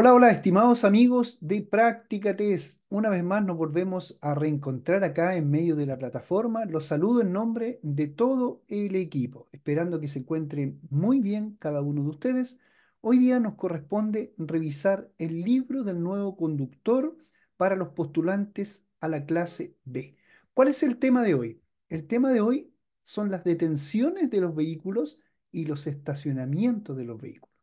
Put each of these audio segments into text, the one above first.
Hola, hola, estimados amigos de Práctica Test. Una vez más nos volvemos a reencontrar acá en medio de la plataforma. Los saludo en nombre de todo el equipo, esperando que se encuentren muy bien cada uno de ustedes. Hoy día nos corresponde revisar el libro del nuevo conductor para los postulantes a la clase B. ¿Cuál es el tema de hoy? El tema de hoy son las detenciones de los vehículos y los estacionamientos de los vehículos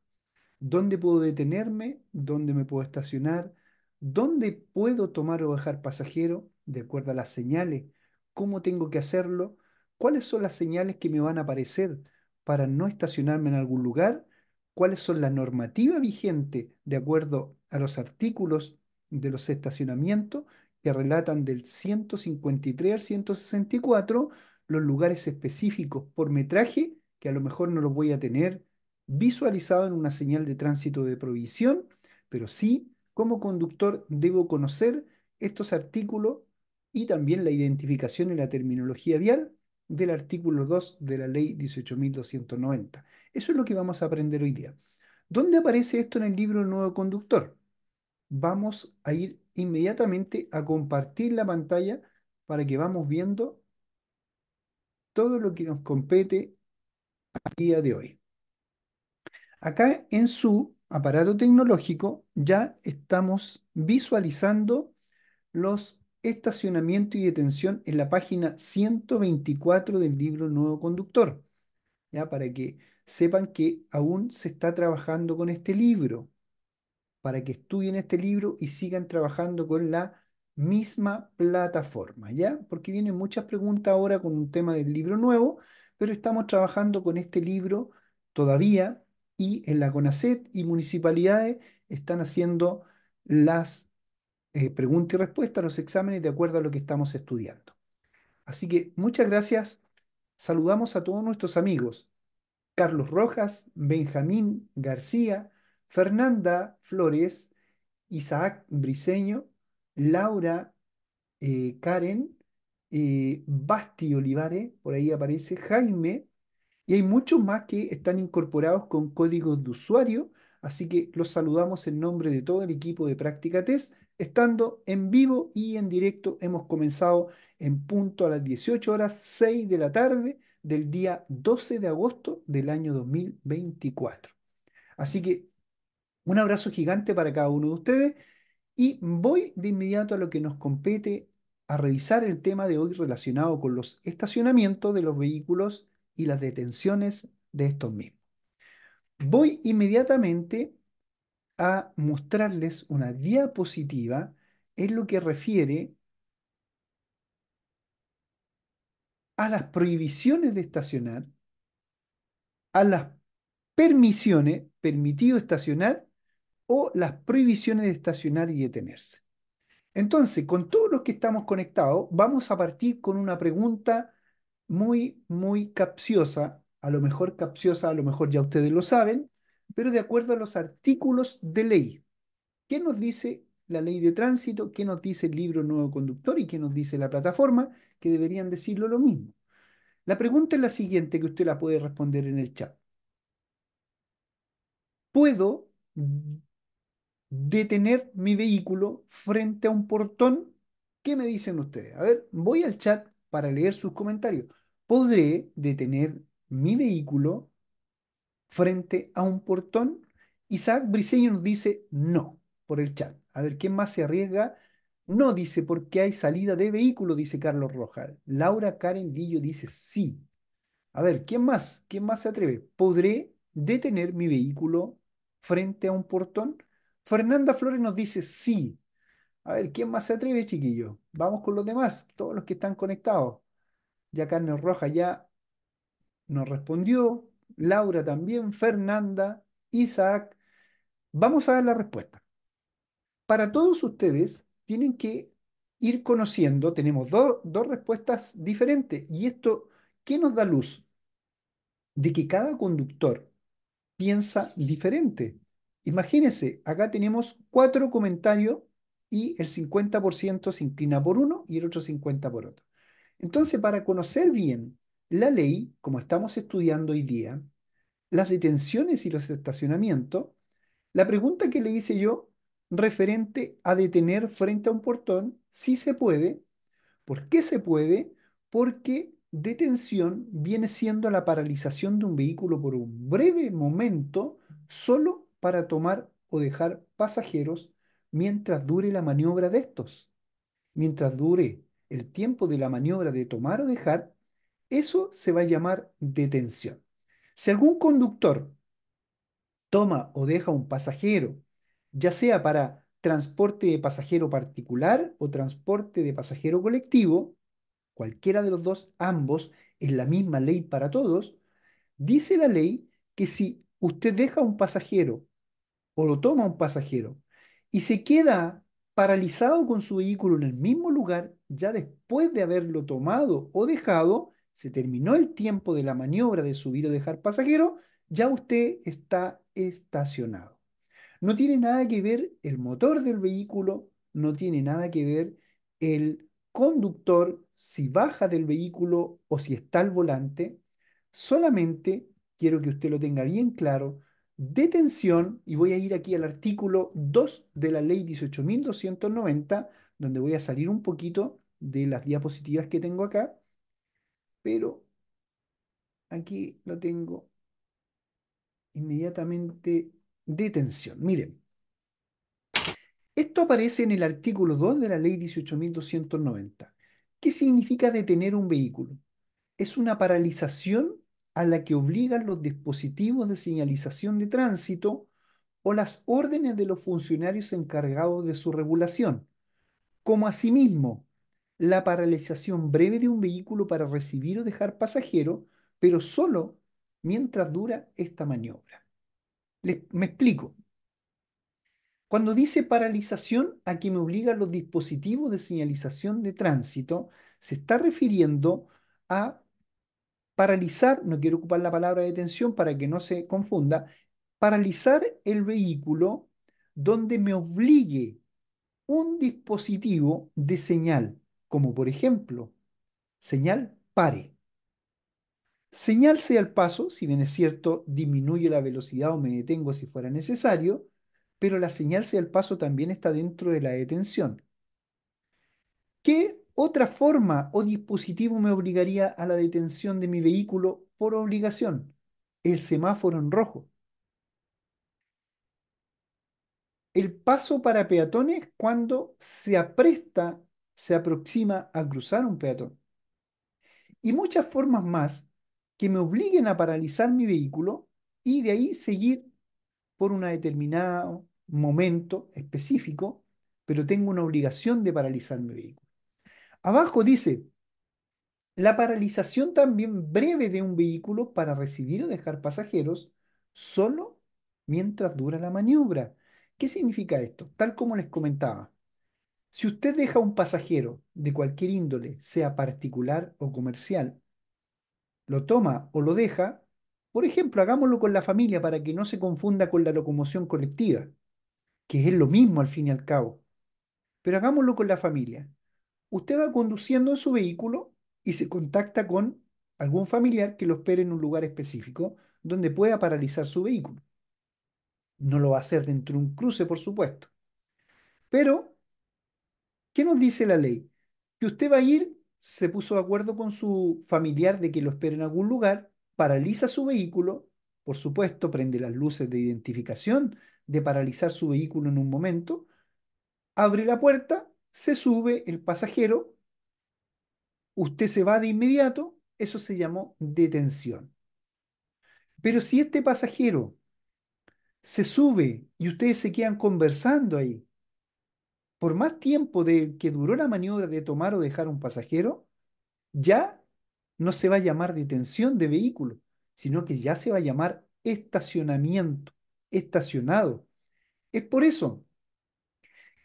dónde puedo detenerme, dónde me puedo estacionar, dónde puedo tomar o bajar pasajero, de acuerdo a las señales, cómo tengo que hacerlo, cuáles son las señales que me van a aparecer para no estacionarme en algún lugar, cuáles son la normativa vigente de acuerdo a los artículos de los estacionamientos que relatan del 153 al 164 los lugares específicos por metraje que a lo mejor no los voy a tener visualizado en una señal de tránsito de prohibición, pero sí, como conductor, debo conocer estos artículos y también la identificación y la terminología vial del artículo 2 de la ley 18.290. Eso es lo que vamos a aprender hoy día. ¿Dónde aparece esto en el libro Nuevo Conductor? Vamos a ir inmediatamente a compartir la pantalla para que vamos viendo todo lo que nos compete a día de hoy. Acá en su aparato tecnológico ya estamos visualizando los estacionamientos y detención en la página 124 del libro Nuevo Conductor, para que sepan que aún se está trabajando con este libro, para que estudien este libro y sigan trabajando con la misma plataforma, ¿ya? Porque vienen muchas preguntas ahora con un tema del libro nuevo, pero estamos trabajando con este libro todavía y en la CONACET y municipalidades están haciendo las eh, preguntas y respuestas, los exámenes de acuerdo a lo que estamos estudiando. Así que muchas gracias. Saludamos a todos nuestros amigos. Carlos Rojas, Benjamín García, Fernanda Flores, Isaac Briseño, Laura eh, Karen, eh, Basti Olivares, por ahí aparece, Jaime, y hay muchos más que están incorporados con códigos de usuario, así que los saludamos en nombre de todo el equipo de Práctica Test, estando en vivo y en directo. Hemos comenzado en punto a las 18 horas 6 de la tarde del día 12 de agosto del año 2024. Así que un abrazo gigante para cada uno de ustedes y voy de inmediato a lo que nos compete, a revisar el tema de hoy relacionado con los estacionamientos de los vehículos y las detenciones de estos mismos. Voy inmediatamente a mostrarles una diapositiva en lo que refiere a las prohibiciones de estacionar, a las permisiones, permitido estacionar, o las prohibiciones de estacionar y detenerse. Entonces, con todos los que estamos conectados, vamos a partir con una pregunta muy, muy capciosa, a lo mejor capciosa, a lo mejor ya ustedes lo saben, pero de acuerdo a los artículos de ley. ¿Qué nos dice la ley de tránsito? ¿Qué nos dice el libro Nuevo Conductor? ¿Y qué nos dice la plataforma? Que deberían decirlo lo mismo. La pregunta es la siguiente que usted la puede responder en el chat. ¿Puedo detener mi vehículo frente a un portón? ¿Qué me dicen ustedes? A ver, voy al chat para leer sus comentarios. Podré detener mi vehículo frente a un portón. Isaac Briseño nos dice no por el chat. A ver, ¿quién más se arriesga? No dice porque hay salida de vehículo, dice Carlos Rojas. Laura Karen dice sí. A ver, ¿quién más? ¿Quién más se atreve? ¿Podré detener mi vehículo frente a un portón? Fernanda Flores nos dice sí. A ver, ¿quién más se atreve, chiquillo? Vamos con los demás, todos los que están conectados. Ya Carne Roja ya nos respondió, Laura también, Fernanda, Isaac. Vamos a dar la respuesta. Para todos ustedes tienen que ir conociendo, tenemos dos respuestas diferentes. ¿Y esto qué nos da luz? De que cada conductor piensa diferente. Imagínense, acá tenemos cuatro comentarios y el 50% se inclina por uno y el otro 50 por otro. Entonces, para conocer bien la ley, como estamos estudiando hoy día, las detenciones y los estacionamientos, la pregunta que le hice yo referente a detener frente a un portón, si se puede. ¿Por qué se puede? Porque detención viene siendo la paralización de un vehículo por un breve momento solo para tomar o dejar pasajeros mientras dure la maniobra de estos. Mientras dure el tiempo de la maniobra de tomar o dejar, eso se va a llamar detención. Si algún conductor toma o deja un pasajero, ya sea para transporte de pasajero particular o transporte de pasajero colectivo, cualquiera de los dos, ambos, es la misma ley para todos, dice la ley que si usted deja un pasajero o lo toma un pasajero y se queda paralizado con su vehículo en el mismo lugar, ya después de haberlo tomado o dejado, se terminó el tiempo de la maniobra de subir o dejar pasajero, ya usted está estacionado. No tiene nada que ver el motor del vehículo, no tiene nada que ver el conductor si baja del vehículo o si está al volante. Solamente quiero que usted lo tenga bien claro, detención y voy a ir aquí al artículo 2 de la ley 18.290, donde voy a salir un poquito de las diapositivas que tengo acá, pero aquí lo tengo inmediatamente detención. Miren, esto aparece en el artículo 2 de la ley 18.290. ¿Qué significa detener un vehículo? Es una paralización a la que obligan los dispositivos de señalización de tránsito o las órdenes de los funcionarios encargados de su regulación, como asimismo la paralización breve de un vehículo para recibir o dejar pasajero, pero solo mientras dura esta maniobra. me explico. Cuando dice paralización a que me obligan los dispositivos de señalización de tránsito, se está refiriendo a paralizar, no quiero ocupar la palabra detención para que no se confunda, paralizar el vehículo donde me obligue un dispositivo de señal, como por ejemplo, señal pare. Señal sea el paso, si bien es cierto, disminuye la velocidad o me detengo si fuera necesario, pero la señal sea el paso también está dentro de la detención. ¿Qué otra forma o dispositivo me obligaría a la detención de mi vehículo por obligación, el semáforo en rojo. El paso para peatones cuando se apresta, se aproxima a cruzar un peatón. Y muchas formas más que me obliguen a paralizar mi vehículo y de ahí seguir por un determinado momento específico, pero tengo una obligación de paralizar mi vehículo. Abajo dice, la paralización también breve de un vehículo para recibir o dejar pasajeros solo mientras dura la maniobra. ¿Qué significa esto? Tal como les comentaba, si usted deja un pasajero de cualquier índole, sea particular o comercial, lo toma o lo deja, por ejemplo, hagámoslo con la familia para que no se confunda con la locomoción colectiva, que es lo mismo al fin y al cabo, pero hagámoslo con la familia. Usted va conduciendo en su vehículo y se contacta con algún familiar que lo espere en un lugar específico donde pueda paralizar su vehículo. No lo va a hacer dentro de un cruce, por supuesto. Pero, ¿qué nos dice la ley? Que usted va a ir, se puso de acuerdo con su familiar de que lo espere en algún lugar, paraliza su vehículo, por supuesto, prende las luces de identificación de paralizar su vehículo en un momento, abre la puerta se sube el pasajero, usted se va de inmediato, eso se llamó detención. Pero si este pasajero se sube y ustedes se quedan conversando ahí, por más tiempo de que duró la maniobra de tomar o dejar un pasajero, ya no se va a llamar detención de vehículo, sino que ya se va a llamar estacionamiento, estacionado. Es por eso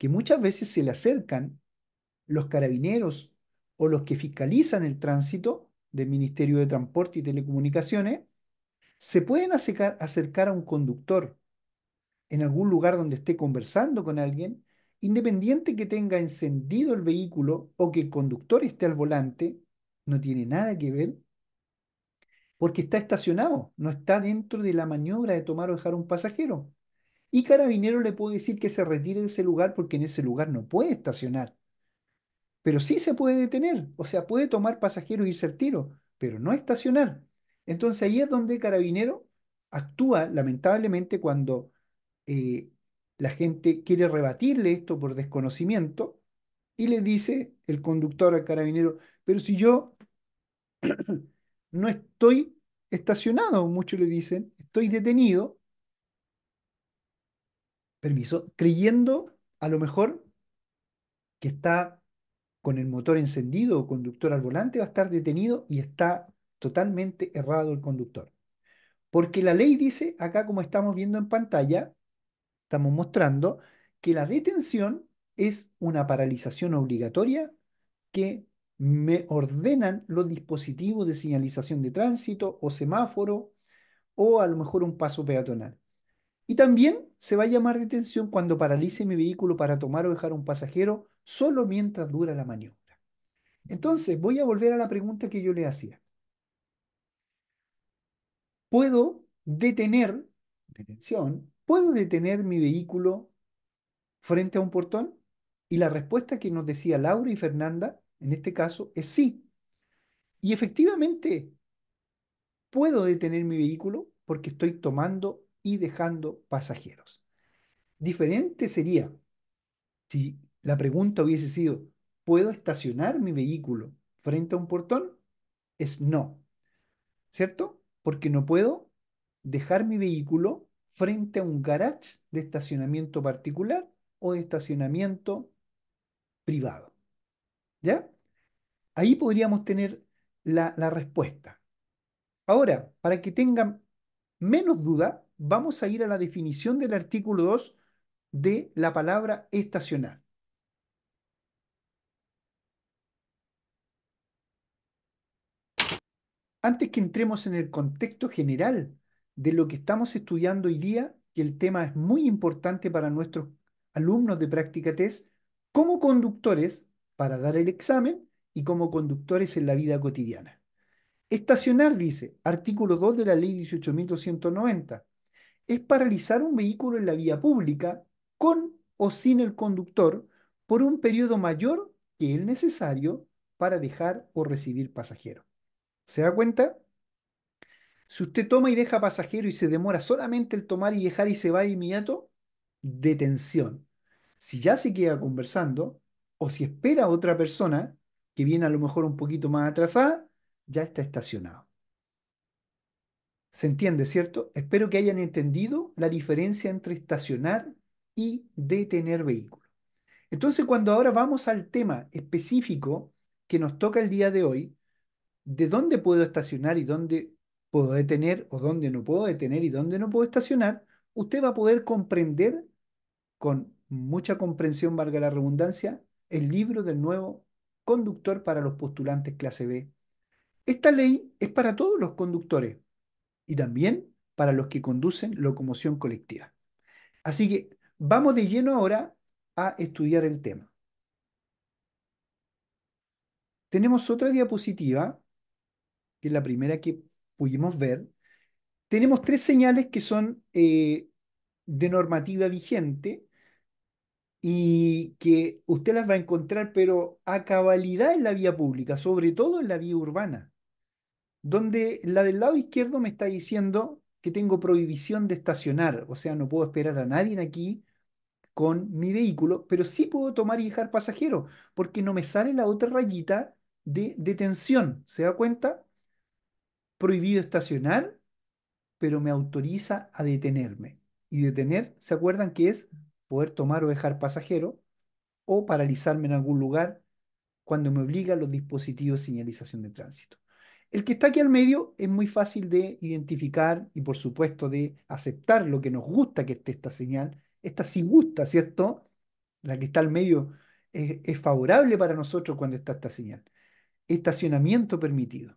que muchas veces se le acercan los carabineros o los que fiscalizan el tránsito del Ministerio de Transporte y Telecomunicaciones, se pueden acercar, a un conductor en algún lugar donde esté conversando con alguien, independiente que tenga encendido el vehículo o que el conductor esté al volante, no tiene nada que ver, porque está estacionado, no está dentro de la maniobra de tomar o dejar un pasajero. Y Carabinero le puede decir que se retire de ese lugar porque en ese lugar no puede estacionar. Pero sí se puede detener, o sea, puede tomar pasajeros e irse al tiro, pero no estacionar. Entonces ahí es donde Carabinero actúa, lamentablemente, cuando eh, la gente quiere rebatirle esto por desconocimiento y le dice el conductor al carabinero, pero si yo no estoy estacionado, muchos le dicen, estoy detenido, permiso, creyendo a lo mejor que está con el motor encendido o conductor al volante, va a estar detenido y está totalmente errado el conductor. Porque la ley dice, acá como estamos viendo en pantalla, estamos mostrando que la detención es una paralización obligatoria que me ordenan los dispositivos de señalización de tránsito o semáforo o a lo mejor un paso peatonal. Y también se va a llamar detención cuando paralice mi vehículo para tomar o dejar un pasajero solo mientras dura la maniobra. Entonces, voy a volver a la pregunta que yo le hacía. ¿Puedo detener, detención, puedo detener mi vehículo frente a un portón? Y la respuesta que nos decía Laura y Fernanda, en este caso, es sí. Y efectivamente, puedo detener mi vehículo porque estoy tomando y dejando pasajeros. Diferente sería si la pregunta hubiese sido, ¿puedo estacionar mi vehículo frente a un portón? Es no, ¿cierto? Porque no puedo dejar mi vehículo frente a un garage de estacionamiento particular o de estacionamiento privado. ¿Ya? Ahí podríamos tener la, la respuesta. Ahora, para que tengan menos duda, vamos a ir a la definición del artículo 2 de la palabra estacional. Antes que entremos en el contexto general de lo que estamos estudiando hoy día, y el tema es muy importante para nuestros alumnos de práctica test, como conductores para dar el examen y como conductores en la vida cotidiana. Estacionar, dice, artículo 2 de la ley 18.290, es paralizar un vehículo en la vía pública con o sin el conductor por un periodo mayor que el necesario para dejar o recibir pasajeros. ¿Se da cuenta? Si usted toma y deja pasajero y se demora solamente el tomar y dejar y se va de inmediato, detención. Si ya se queda conversando o si espera a otra persona que viene a lo mejor un poquito más atrasada, ya está estacionado. ¿Se entiende, cierto? Espero que hayan entendido la diferencia entre estacionar y detener vehículo. Entonces, cuando ahora vamos al tema específico que nos toca el día de hoy, de dónde puedo estacionar y dónde puedo detener o dónde no puedo detener y dónde no puedo estacionar, usted va a poder comprender con mucha comprensión, valga la redundancia, el libro del nuevo conductor para los postulantes clase B. Esta ley es para todos los conductores, y también para los que conducen locomoción colectiva. Así que vamos de lleno ahora a estudiar el tema. Tenemos otra diapositiva, que es la primera que pudimos ver. Tenemos tres señales que son eh, de normativa vigente y que usted las va a encontrar, pero a cabalidad en la vía pública, sobre todo en la vía urbana donde la del lado izquierdo me está diciendo que tengo prohibición de estacionar, o sea, no puedo esperar a nadie aquí con mi vehículo, pero sí puedo tomar y dejar pasajero, porque no me sale la otra rayita de detención. ¿Se da cuenta? Prohibido estacionar, pero me autoriza a detenerme. Y detener, ¿se acuerdan que es poder tomar o dejar pasajero o paralizarme en algún lugar cuando me obligan los dispositivos de señalización de tránsito? El que está aquí al medio es muy fácil de identificar y por supuesto de aceptar lo que nos gusta que esté esta señal. Esta sí gusta, ¿cierto? La que está al medio es, favorable para nosotros cuando está esta señal. Estacionamiento permitido.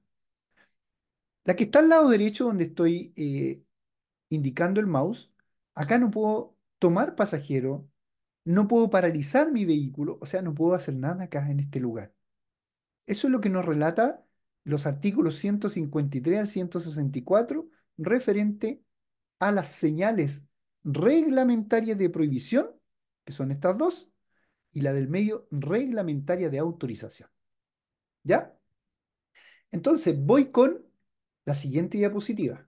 La que está al lado derecho donde estoy eh, indicando el mouse, acá no puedo tomar pasajero, no puedo paralizar mi vehículo, o sea, no puedo hacer nada acá en este lugar. Eso es lo que nos relata los artículos 153 al 164 referente a las señales reglamentarias de prohibición, que son estas dos, y la del medio reglamentaria de autorización. ¿Ya? Entonces voy con la siguiente diapositiva.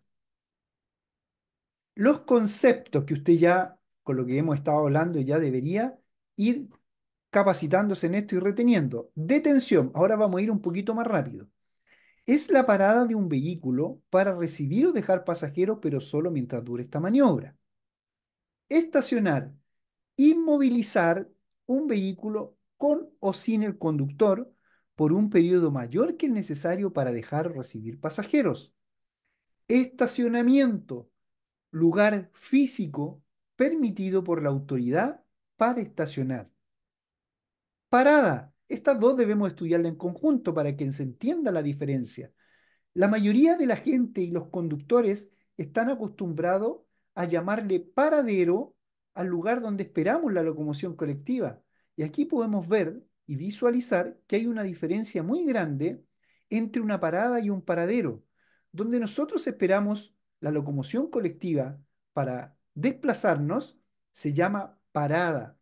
Los conceptos que usted ya, con lo que hemos estado hablando, ya debería ir capacitándose en esto y reteniendo. Detención. Ahora vamos a ir un poquito más rápido es la parada de un vehículo para recibir o dejar pasajeros, pero solo mientras dure esta maniobra. Estacionar, inmovilizar un vehículo con o sin el conductor por un periodo mayor que el necesario para dejar o recibir pasajeros. Estacionamiento, lugar físico permitido por la autoridad para estacionar. Parada, estas dos debemos estudiarlas en conjunto para que se entienda la diferencia. La mayoría de la gente y los conductores están acostumbrados a llamarle paradero al lugar donde esperamos la locomoción colectiva. Y aquí podemos ver y visualizar que hay una diferencia muy grande entre una parada y un paradero, donde nosotros esperamos la locomoción colectiva para desplazarnos, se llama parada,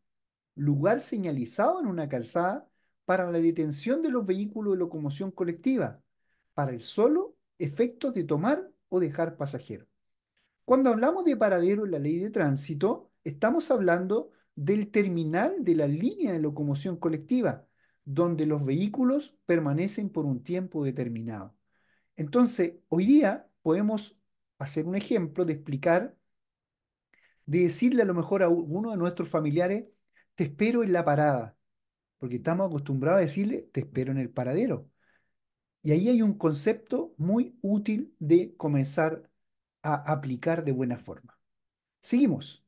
lugar señalizado en una calzada para la detención de los vehículos de locomoción colectiva, para el solo efecto de tomar o dejar pasajeros. Cuando hablamos de paradero en la ley de tránsito, estamos hablando del terminal de la línea de locomoción colectiva, donde los vehículos permanecen por un tiempo determinado. Entonces, hoy día podemos hacer un ejemplo de explicar, de decirle a lo mejor a uno de nuestros familiares, te espero en la parada porque estamos acostumbrados a decirle, te espero en el paradero. Y ahí hay un concepto muy útil de comenzar a aplicar de buena forma. Seguimos.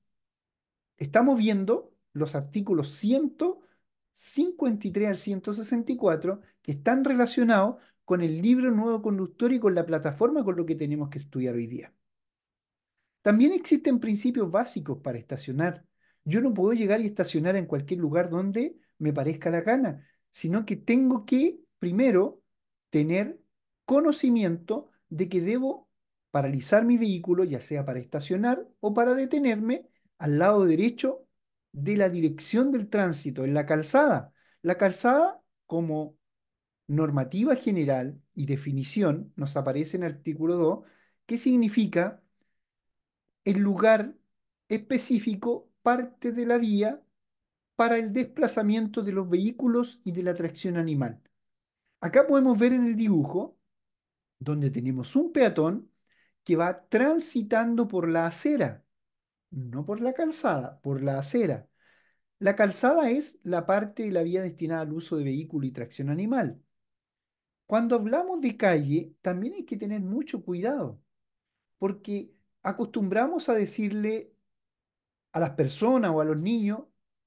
Estamos viendo los artículos 153 al 164 que están relacionados con el libro Nuevo Conductor y con la plataforma con lo que tenemos que estudiar hoy día. También existen principios básicos para estacionar. Yo no puedo llegar y estacionar en cualquier lugar donde me parezca la gana, sino que tengo que primero tener conocimiento de que debo paralizar mi vehículo, ya sea para estacionar o para detenerme al lado derecho de la dirección del tránsito, en la calzada. La calzada, como normativa general y definición, nos aparece en artículo 2, que significa el lugar específico, parte de la vía para el desplazamiento de los vehículos y de la tracción animal. Acá podemos ver en el dibujo donde tenemos un peatón que va transitando por la acera, no por la calzada, por la acera. La calzada es la parte de la vía destinada al uso de vehículo y tracción animal. Cuando hablamos de calle, también hay que tener mucho cuidado, porque acostumbramos a decirle a las personas o a los niños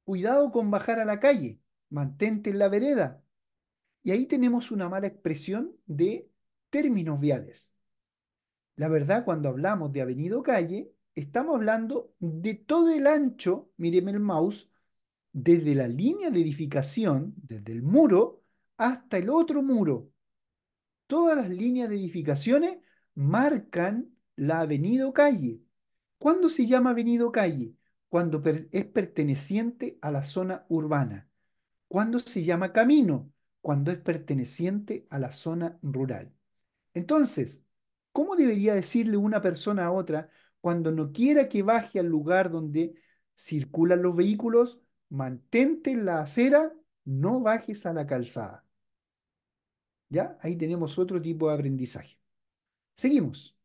cuidado con bajar a la calle, mantente en la vereda. Y ahí tenemos una mala expresión de términos viales. La verdad, cuando hablamos de avenido calle, estamos hablando de todo el ancho, míreme el mouse, desde la línea de edificación, desde el muro, hasta el otro muro. Todas las líneas de edificaciones marcan la avenido calle. ¿Cuándo se llama avenido calle? cuando es perteneciente a la zona urbana. ¿Cuándo se llama camino? Cuando es perteneciente a la zona rural. Entonces, ¿cómo debería decirle una persona a otra cuando no quiera que baje al lugar donde circulan los vehículos? Mantente en la acera, no bajes a la calzada. ¿Ya? Ahí tenemos otro tipo de aprendizaje. Seguimos.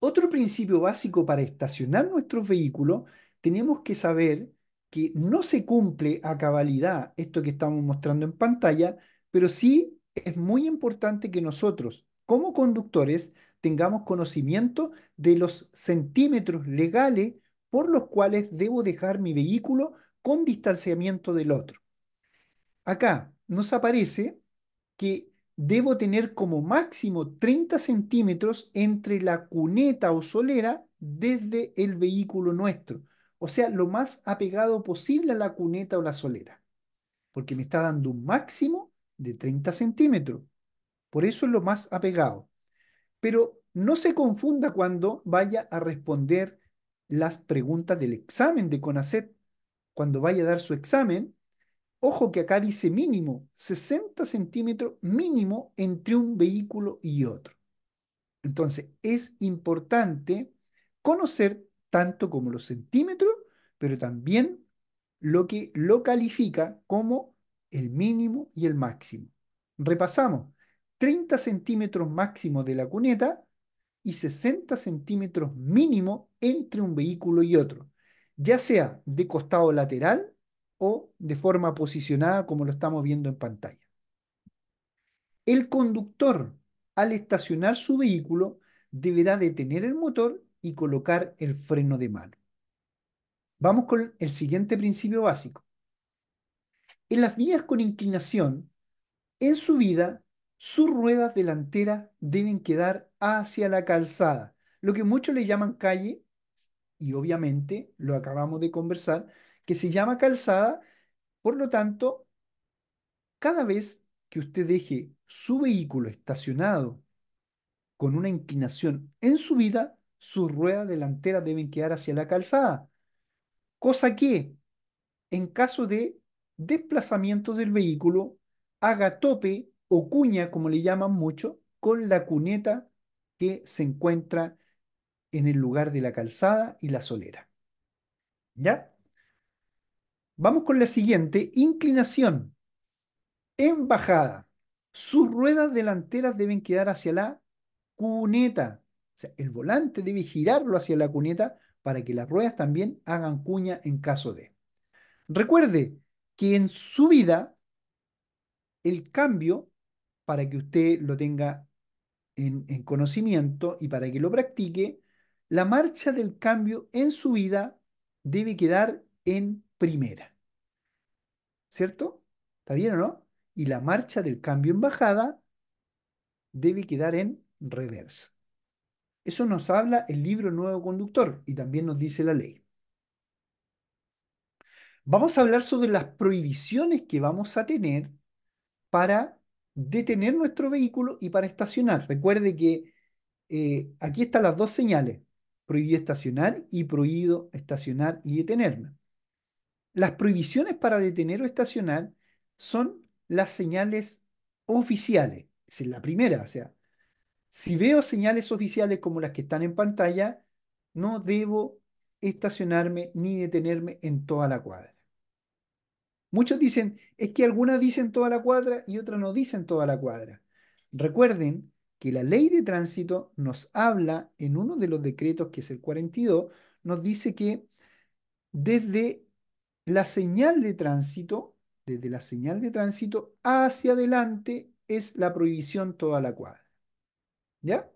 Otro principio básico para estacionar nuestros vehículos, tenemos que saber que no se cumple a cabalidad esto que estamos mostrando en pantalla, pero sí es muy importante que nosotros, como conductores, tengamos conocimiento de los centímetros legales por los cuales debo dejar mi vehículo con distanciamiento del otro. Acá nos aparece que debo tener como máximo 30 centímetros entre la cuneta o solera desde el vehículo nuestro. O sea, lo más apegado posible a la cuneta o la solera. Porque me está dando un máximo de 30 centímetros. Por eso es lo más apegado. Pero no se confunda cuando vaya a responder las preguntas del examen de CONACET. Cuando vaya a dar su examen, Ojo que acá dice mínimo, 60 centímetros mínimo entre un vehículo y otro. Entonces, es importante conocer tanto como los centímetros, pero también lo que lo califica como el mínimo y el máximo. Repasamos, 30 centímetros máximo de la cuneta y 60 centímetros mínimo entre un vehículo y otro, ya sea de costado lateral o de forma posicionada como lo estamos viendo en pantalla. El conductor, al estacionar su vehículo, deberá detener el motor y colocar el freno de mano. Vamos con el siguiente principio básico. En las vías con inclinación, en subida, sus ruedas delanteras deben quedar hacia la calzada, lo que muchos le llaman calle, y obviamente, lo acabamos de conversar, que se llama calzada. Por lo tanto, cada vez que usted deje su vehículo estacionado con una inclinación en su vida, sus ruedas delanteras deben quedar hacia la calzada. Cosa que, en caso de desplazamiento del vehículo, haga tope o cuña, como le llaman mucho, con la cuneta que se encuentra en el lugar de la calzada y la solera. ¿Ya? Vamos con la siguiente, inclinación. En bajada, sus ruedas delanteras deben quedar hacia la cuneta. O sea, el volante debe girarlo hacia la cuneta para que las ruedas también hagan cuña en caso de. Recuerde que en su vida, el cambio, para que usted lo tenga en, conocimiento y para que lo practique, la marcha del cambio en su vida debe quedar en primera. ¿Cierto? ¿Está bien o no? Y la marcha del cambio en bajada debe quedar en reversa. Eso nos habla el libro Nuevo Conductor y también nos dice la ley. Vamos a hablar sobre las prohibiciones que vamos a tener para detener nuestro vehículo y para estacionar. Recuerde que eh, aquí están las dos señales, prohibido estacionar y prohibido estacionar y detenerme. Las prohibiciones para detener o estacionar son las señales oficiales. Esa es la primera. O sea, si veo señales oficiales como las que están en pantalla, no debo estacionarme ni detenerme en toda la cuadra. Muchos dicen, es que algunas dicen toda la cuadra y otras no dicen toda la cuadra. Recuerden que la ley de tránsito nos habla en uno de los decretos, que es el 42, nos dice que desde la señal de tránsito, desde la señal de tránsito hacia adelante es la prohibición toda la cuadra. ¿Ya?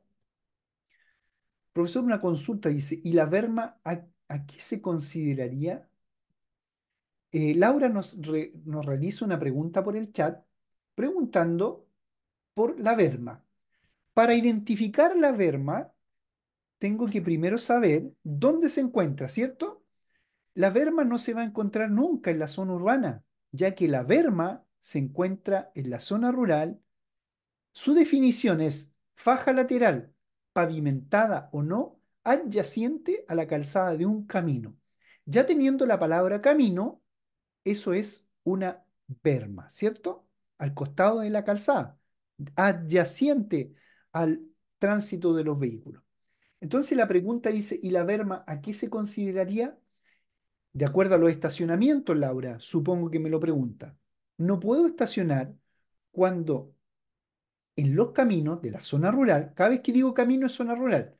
Profesor, una consulta dice, ¿y la verma a, qué se consideraría? Eh, Laura nos, nos realiza una pregunta por el chat preguntando por la verma. Para identificar la verma, tengo que primero saber dónde se encuentra, ¿cierto? La verma no se va a encontrar nunca en la zona urbana, ya que la verma se encuentra en la zona rural. Su definición es faja lateral, pavimentada o no, adyacente a la calzada de un camino. Ya teniendo la palabra camino, eso es una verma, ¿cierto? Al costado de la calzada, adyacente al tránsito de los vehículos. Entonces la pregunta dice, ¿y la verma a qué se consideraría? de acuerdo a los estacionamientos, Laura, supongo que me lo pregunta. No puedo estacionar cuando en los caminos de la zona rural, cada vez que digo camino es zona rural,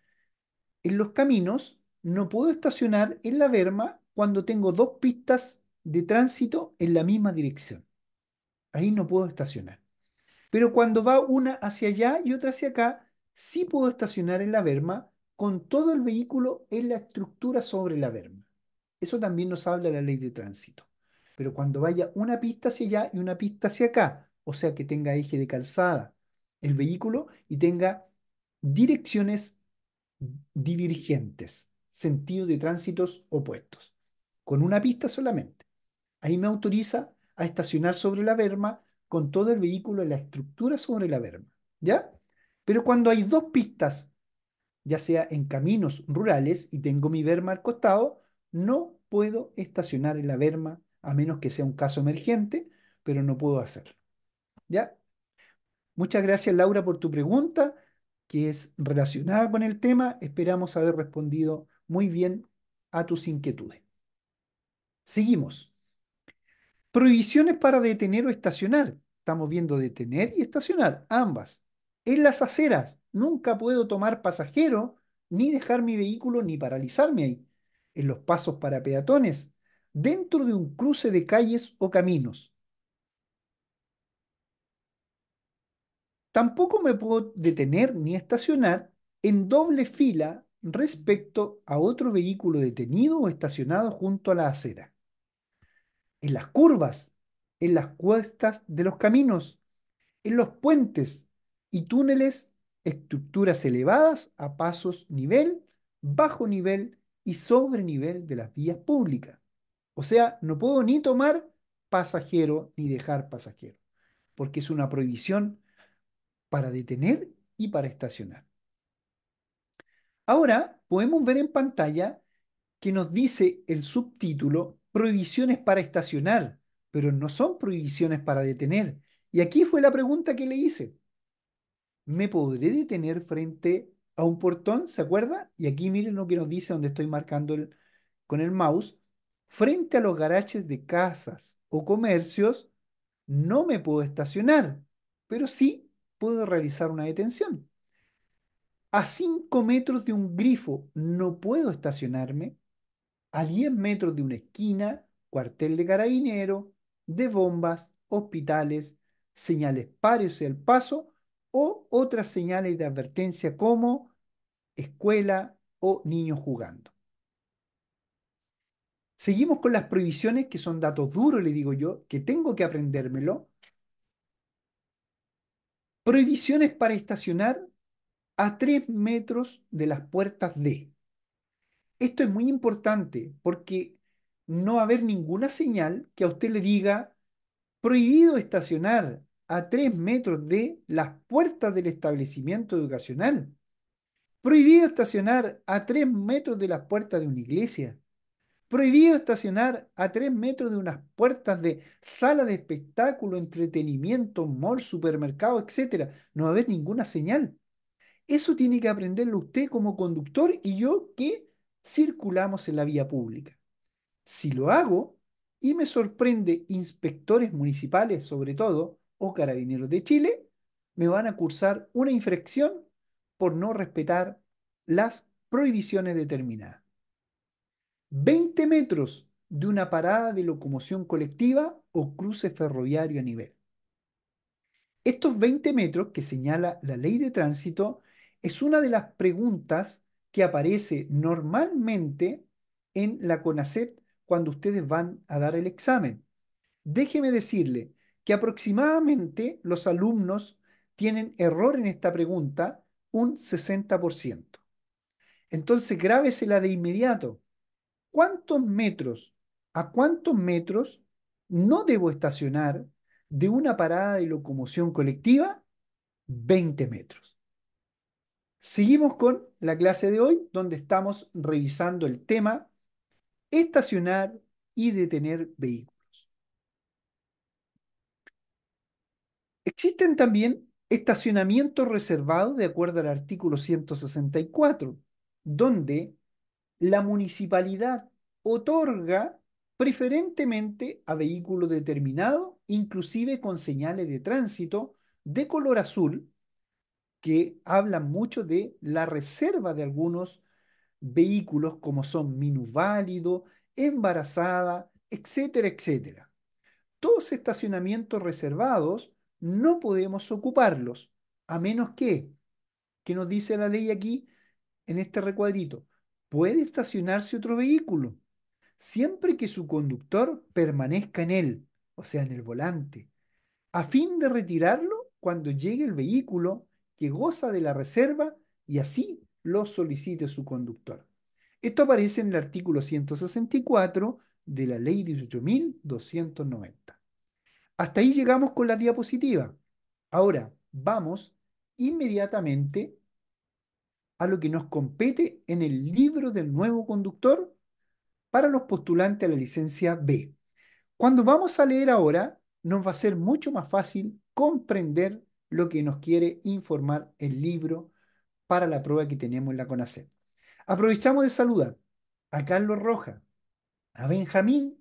en los caminos no puedo estacionar en la berma cuando tengo dos pistas de tránsito en la misma dirección. Ahí no puedo estacionar. Pero cuando va una hacia allá y otra hacia acá, sí puedo estacionar en la berma con todo el vehículo en la estructura sobre la berma. Eso también nos habla la ley de tránsito. Pero cuando vaya una pista hacia allá y una pista hacia acá, o sea que tenga eje de calzada el vehículo y tenga direcciones divergentes, sentido de tránsitos opuestos, con una pista solamente. Ahí me autoriza a estacionar sobre la verma con todo el vehículo en la estructura sobre la verma ¿ya? Pero cuando hay dos pistas, ya sea en caminos rurales y tengo mi verma al costado, no puedo estacionar en la berma a menos que sea un caso emergente, pero no puedo hacerlo. ¿Ya? Muchas gracias Laura por tu pregunta, que es relacionada con el tema. Esperamos haber respondido muy bien a tus inquietudes. Seguimos. Prohibiciones para detener o estacionar. Estamos viendo detener y estacionar, ambas. En las aceras, nunca puedo tomar pasajero, ni dejar mi vehículo, ni paralizarme ahí en los pasos para peatones dentro de un cruce de calles o caminos. Tampoco me puedo detener ni estacionar en doble fila respecto a otro vehículo detenido o estacionado junto a la acera. En las curvas, en las cuestas de los caminos, en los puentes y túneles, estructuras elevadas a pasos nivel, bajo nivel y sobre nivel de las vías públicas. O sea, no puedo ni tomar pasajero ni dejar pasajero, porque es una prohibición para detener y para estacionar. Ahora podemos ver en pantalla que nos dice el subtítulo prohibiciones para estacionar, pero no son prohibiciones para detener. Y aquí fue la pregunta que le hice. ¿Me podré detener frente a un portón, ¿se acuerda? Y aquí miren lo que nos dice donde estoy marcando con el mouse. Frente a los garaches de casas o comercios, no me puedo estacionar, pero sí puedo realizar una detención. A 5 metros de un grifo no puedo estacionarme. A 10 metros de una esquina, cuartel de carabinero, de bombas, hospitales, señales pares el paso, o otras señales de advertencia como escuela o niños jugando. Seguimos con las prohibiciones, que son datos duros, le digo yo, que tengo que aprendérmelo. Prohibiciones para estacionar a tres metros de las puertas D. Esto es muy importante porque no va a haber ninguna señal que a usted le diga prohibido estacionar a tres metros de las puertas del establecimiento educacional. Prohibido estacionar a tres metros de las puertas de una iglesia. Prohibido estacionar a tres metros de unas puertas de sala de espectáculo, entretenimiento, mall, supermercado, etc. No va a haber ninguna señal. Eso tiene que aprenderlo usted como conductor y yo que circulamos en la vía pública. Si lo hago, y me sorprende inspectores municipales sobre todo, o Carabineros de Chile me van a cursar una infracción por no respetar las prohibiciones determinadas. 20 metros de una parada de locomoción colectiva o cruce ferroviario a nivel. Estos 20 metros que señala la ley de tránsito es una de las preguntas que aparece normalmente en la CONACET cuando ustedes van a dar el examen. Déjeme decirle que aproximadamente los alumnos tienen error en esta pregunta un 60%. Entonces, grábesela de inmediato. ¿Cuántos metros, a cuántos metros no debo estacionar de una parada de locomoción colectiva? 20 metros. Seguimos con la clase de hoy, donde estamos revisando el tema estacionar y detener vehículos. Existen también estacionamientos reservados de acuerdo al artículo 164, donde la municipalidad otorga preferentemente a vehículos determinados, inclusive con señales de tránsito de color azul, que hablan mucho de la reserva de algunos vehículos como son minusválido, embarazada, etcétera, etcétera. Todos estacionamientos reservados no podemos ocuparlos, a menos que, que nos dice la ley aquí, en este recuadrito, puede estacionarse otro vehículo, siempre que su conductor permanezca en él, o sea, en el volante, a fin de retirarlo cuando llegue el vehículo que goza de la reserva y así lo solicite su conductor. Esto aparece en el artículo 164 de la ley 18.290. Hasta ahí llegamos con la diapositiva. Ahora, vamos inmediatamente a lo que nos compete en el libro del nuevo conductor para los postulantes a la licencia B. Cuando vamos a leer ahora, nos va a ser mucho más fácil comprender lo que nos quiere informar el libro para la prueba que tenemos en la CONACET. Aprovechamos de saludar a Carlos Roja, a Benjamín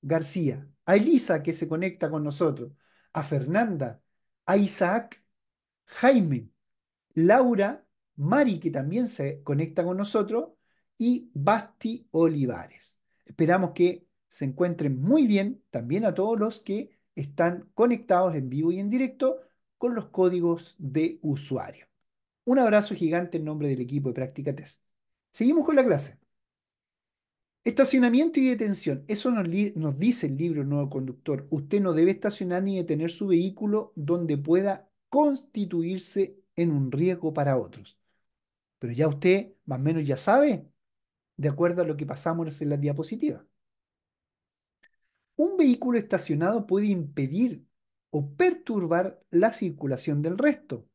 García, a Elisa que se conecta con nosotros, a Fernanda, a Isaac, Jaime, Laura, Mari que también se conecta con nosotros y Basti Olivares. Esperamos que se encuentren muy bien también a todos los que están conectados en vivo y en directo con los códigos de usuario. Un abrazo gigante en nombre del equipo de Práctica Test. Seguimos con la clase. Estacionamiento y detención. Eso nos, dice el libro Nuevo Conductor. Usted no debe estacionar ni detener su vehículo donde pueda constituirse en un riesgo para otros. Pero ya usted más o menos ya sabe, de acuerdo a lo que pasamos en la diapositiva. Un vehículo estacionado puede impedir o perturbar la circulación del resto.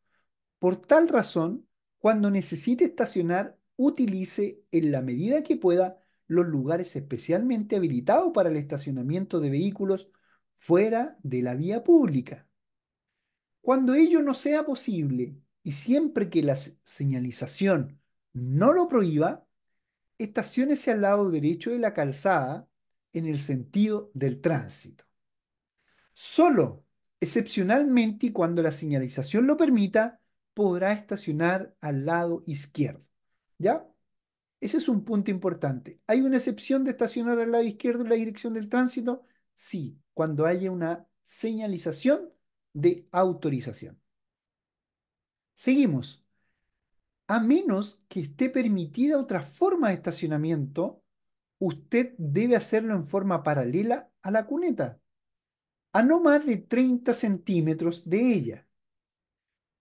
Por tal razón, cuando necesite estacionar, utilice en la medida que pueda los lugares especialmente habilitados para el estacionamiento de vehículos fuera de la vía pública. Cuando ello no sea posible y siempre que la señalización no lo prohíba, estaciónese al lado derecho de la calzada en el sentido del tránsito. Solo, excepcionalmente y cuando la señalización lo permita, podrá estacionar al lado izquierdo. ¿Ya? Ese es un punto importante. ¿Hay una excepción de estacionar al lado izquierdo en la dirección del tránsito? Sí, cuando haya una señalización de autorización. Seguimos. A menos que esté permitida otra forma de estacionamiento, usted debe hacerlo en forma paralela a la cuneta, a no más de 30 centímetros de ella,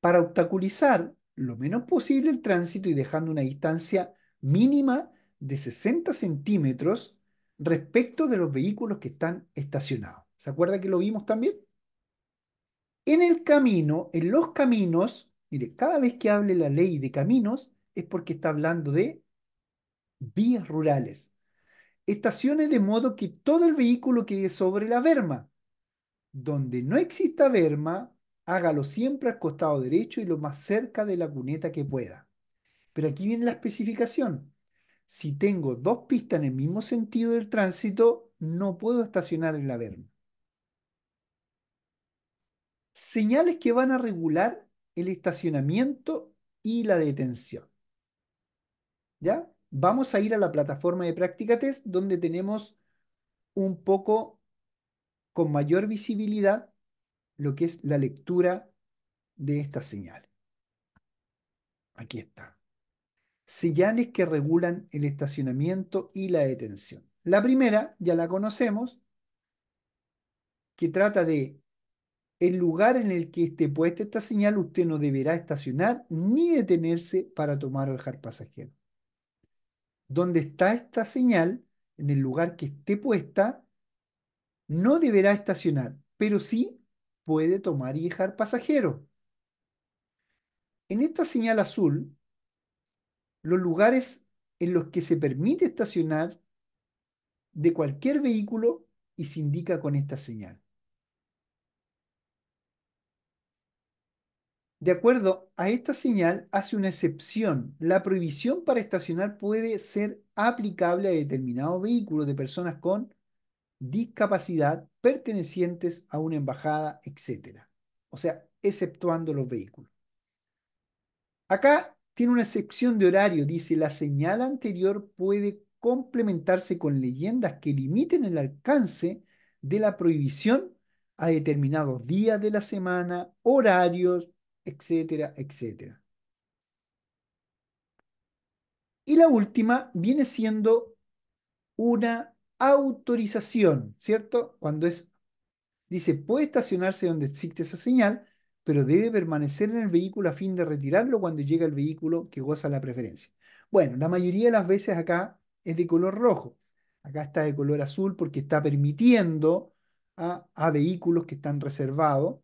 para obstaculizar lo menos posible el tránsito y dejando una distancia mínima de 60 centímetros respecto de los vehículos que están estacionados. ¿Se acuerda que lo vimos también? En el camino, en los caminos, mire, cada vez que hable la ley de caminos es porque está hablando de vías rurales. Estaciones de modo que todo el vehículo quede sobre la verma. Donde no exista verma, hágalo siempre al costado derecho y lo más cerca de la cuneta que pueda. Pero aquí viene la especificación. Si tengo dos pistas en el mismo sentido del tránsito, no puedo estacionar en la verna. Señales que van a regular el estacionamiento y la detención. ¿Ya? Vamos a ir a la plataforma de práctica test donde tenemos un poco con mayor visibilidad lo que es la lectura de esta señal. Aquí está señales que regulan el estacionamiento y la detención. La primera, ya la conocemos, que trata de el lugar en el que esté puesta esta señal, usted no deberá estacionar ni detenerse para tomar o dejar pasajero. Donde está esta señal, en el lugar que esté puesta, no deberá estacionar, pero sí puede tomar y dejar pasajero. En esta señal azul los lugares en los que se permite estacionar de cualquier vehículo y se indica con esta señal. De acuerdo a esta señal, hace una excepción. La prohibición para estacionar puede ser aplicable a determinados vehículos de personas con discapacidad pertenecientes a una embajada, etc. O sea, exceptuando los vehículos. Acá tiene una excepción de horario, dice, la señal anterior puede complementarse con leyendas que limiten el alcance de la prohibición a determinados días de la semana, horarios, etcétera, etcétera. Y la última viene siendo una autorización, ¿cierto? Cuando es, dice, puede estacionarse donde existe esa señal, pero debe permanecer en el vehículo a fin de retirarlo cuando llega el vehículo que goza la preferencia. Bueno, la mayoría de las veces acá es de color rojo. Acá está de color azul porque está permitiendo a, vehículos que están reservados,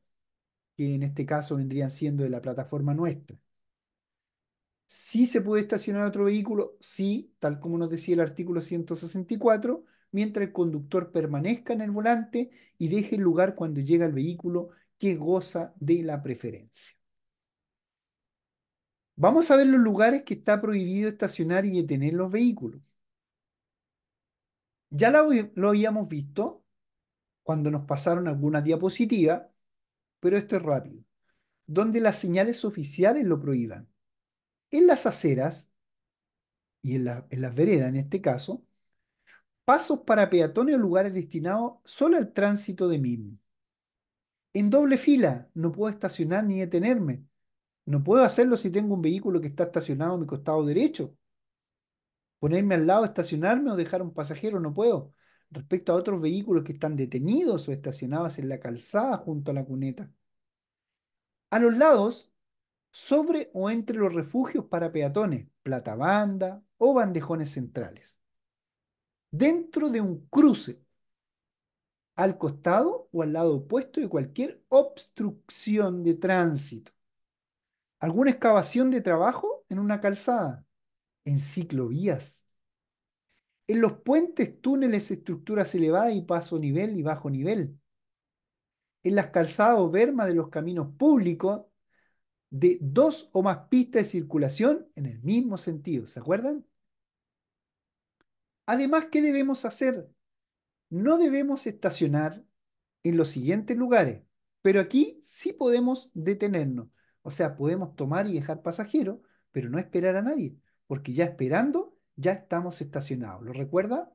que en este caso vendrían siendo de la plataforma nuestra. Si ¿Sí se puede estacionar otro vehículo, sí, tal como nos decía el artículo 164, mientras el conductor permanezca en el volante y deje el lugar cuando llega el vehículo que goza de la preferencia. Vamos a ver los lugares que está prohibido estacionar y detener los vehículos. Ya lo, habíamos visto cuando nos pasaron algunas diapositivas, pero esto es rápido, donde las señales oficiales lo prohíban. En las aceras, y en, en las veredas en este caso, pasos para peatones o lugares destinados solo al tránsito de mismo en doble fila, no puedo estacionar ni detenerme. No puedo hacerlo si tengo un vehículo que está estacionado a mi costado derecho. Ponerme al lado, estacionarme o dejar un pasajero, no puedo. Respecto a otros vehículos que están detenidos o estacionados en la calzada junto a la cuneta. A los lados, sobre o entre los refugios para peatones, platabanda o bandejones centrales. Dentro de un cruce al costado o al lado opuesto de cualquier obstrucción de tránsito. Alguna excavación de trabajo en una calzada, en ciclovías, en los puentes, túneles, estructuras elevadas y paso nivel y bajo nivel, en las calzadas o bermas de los caminos públicos de dos o más pistas de circulación en el mismo sentido, ¿se acuerdan? Además, ¿qué debemos hacer no debemos estacionar en los siguientes lugares, pero aquí sí podemos detenernos. O sea, podemos tomar y dejar pasajeros, pero no esperar a nadie, porque ya esperando ya estamos estacionados. ¿Lo recuerda?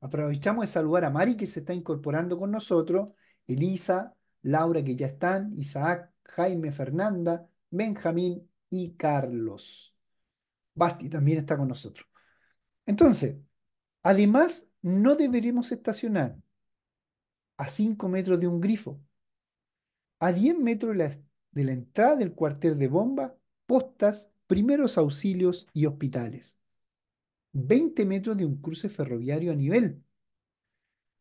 Aprovechamos de saludar a Mari que se está incorporando con nosotros, Elisa, Laura que ya están, Isaac, Jaime, Fernanda, Benjamín y Carlos. Basti también está con nosotros. Entonces, además no deberemos estacionar a 5 metros de un grifo, a 10 metros de la, entrada del cuartel de bomba, postas, primeros auxilios y hospitales, 20 metros de un cruce ferroviario a nivel,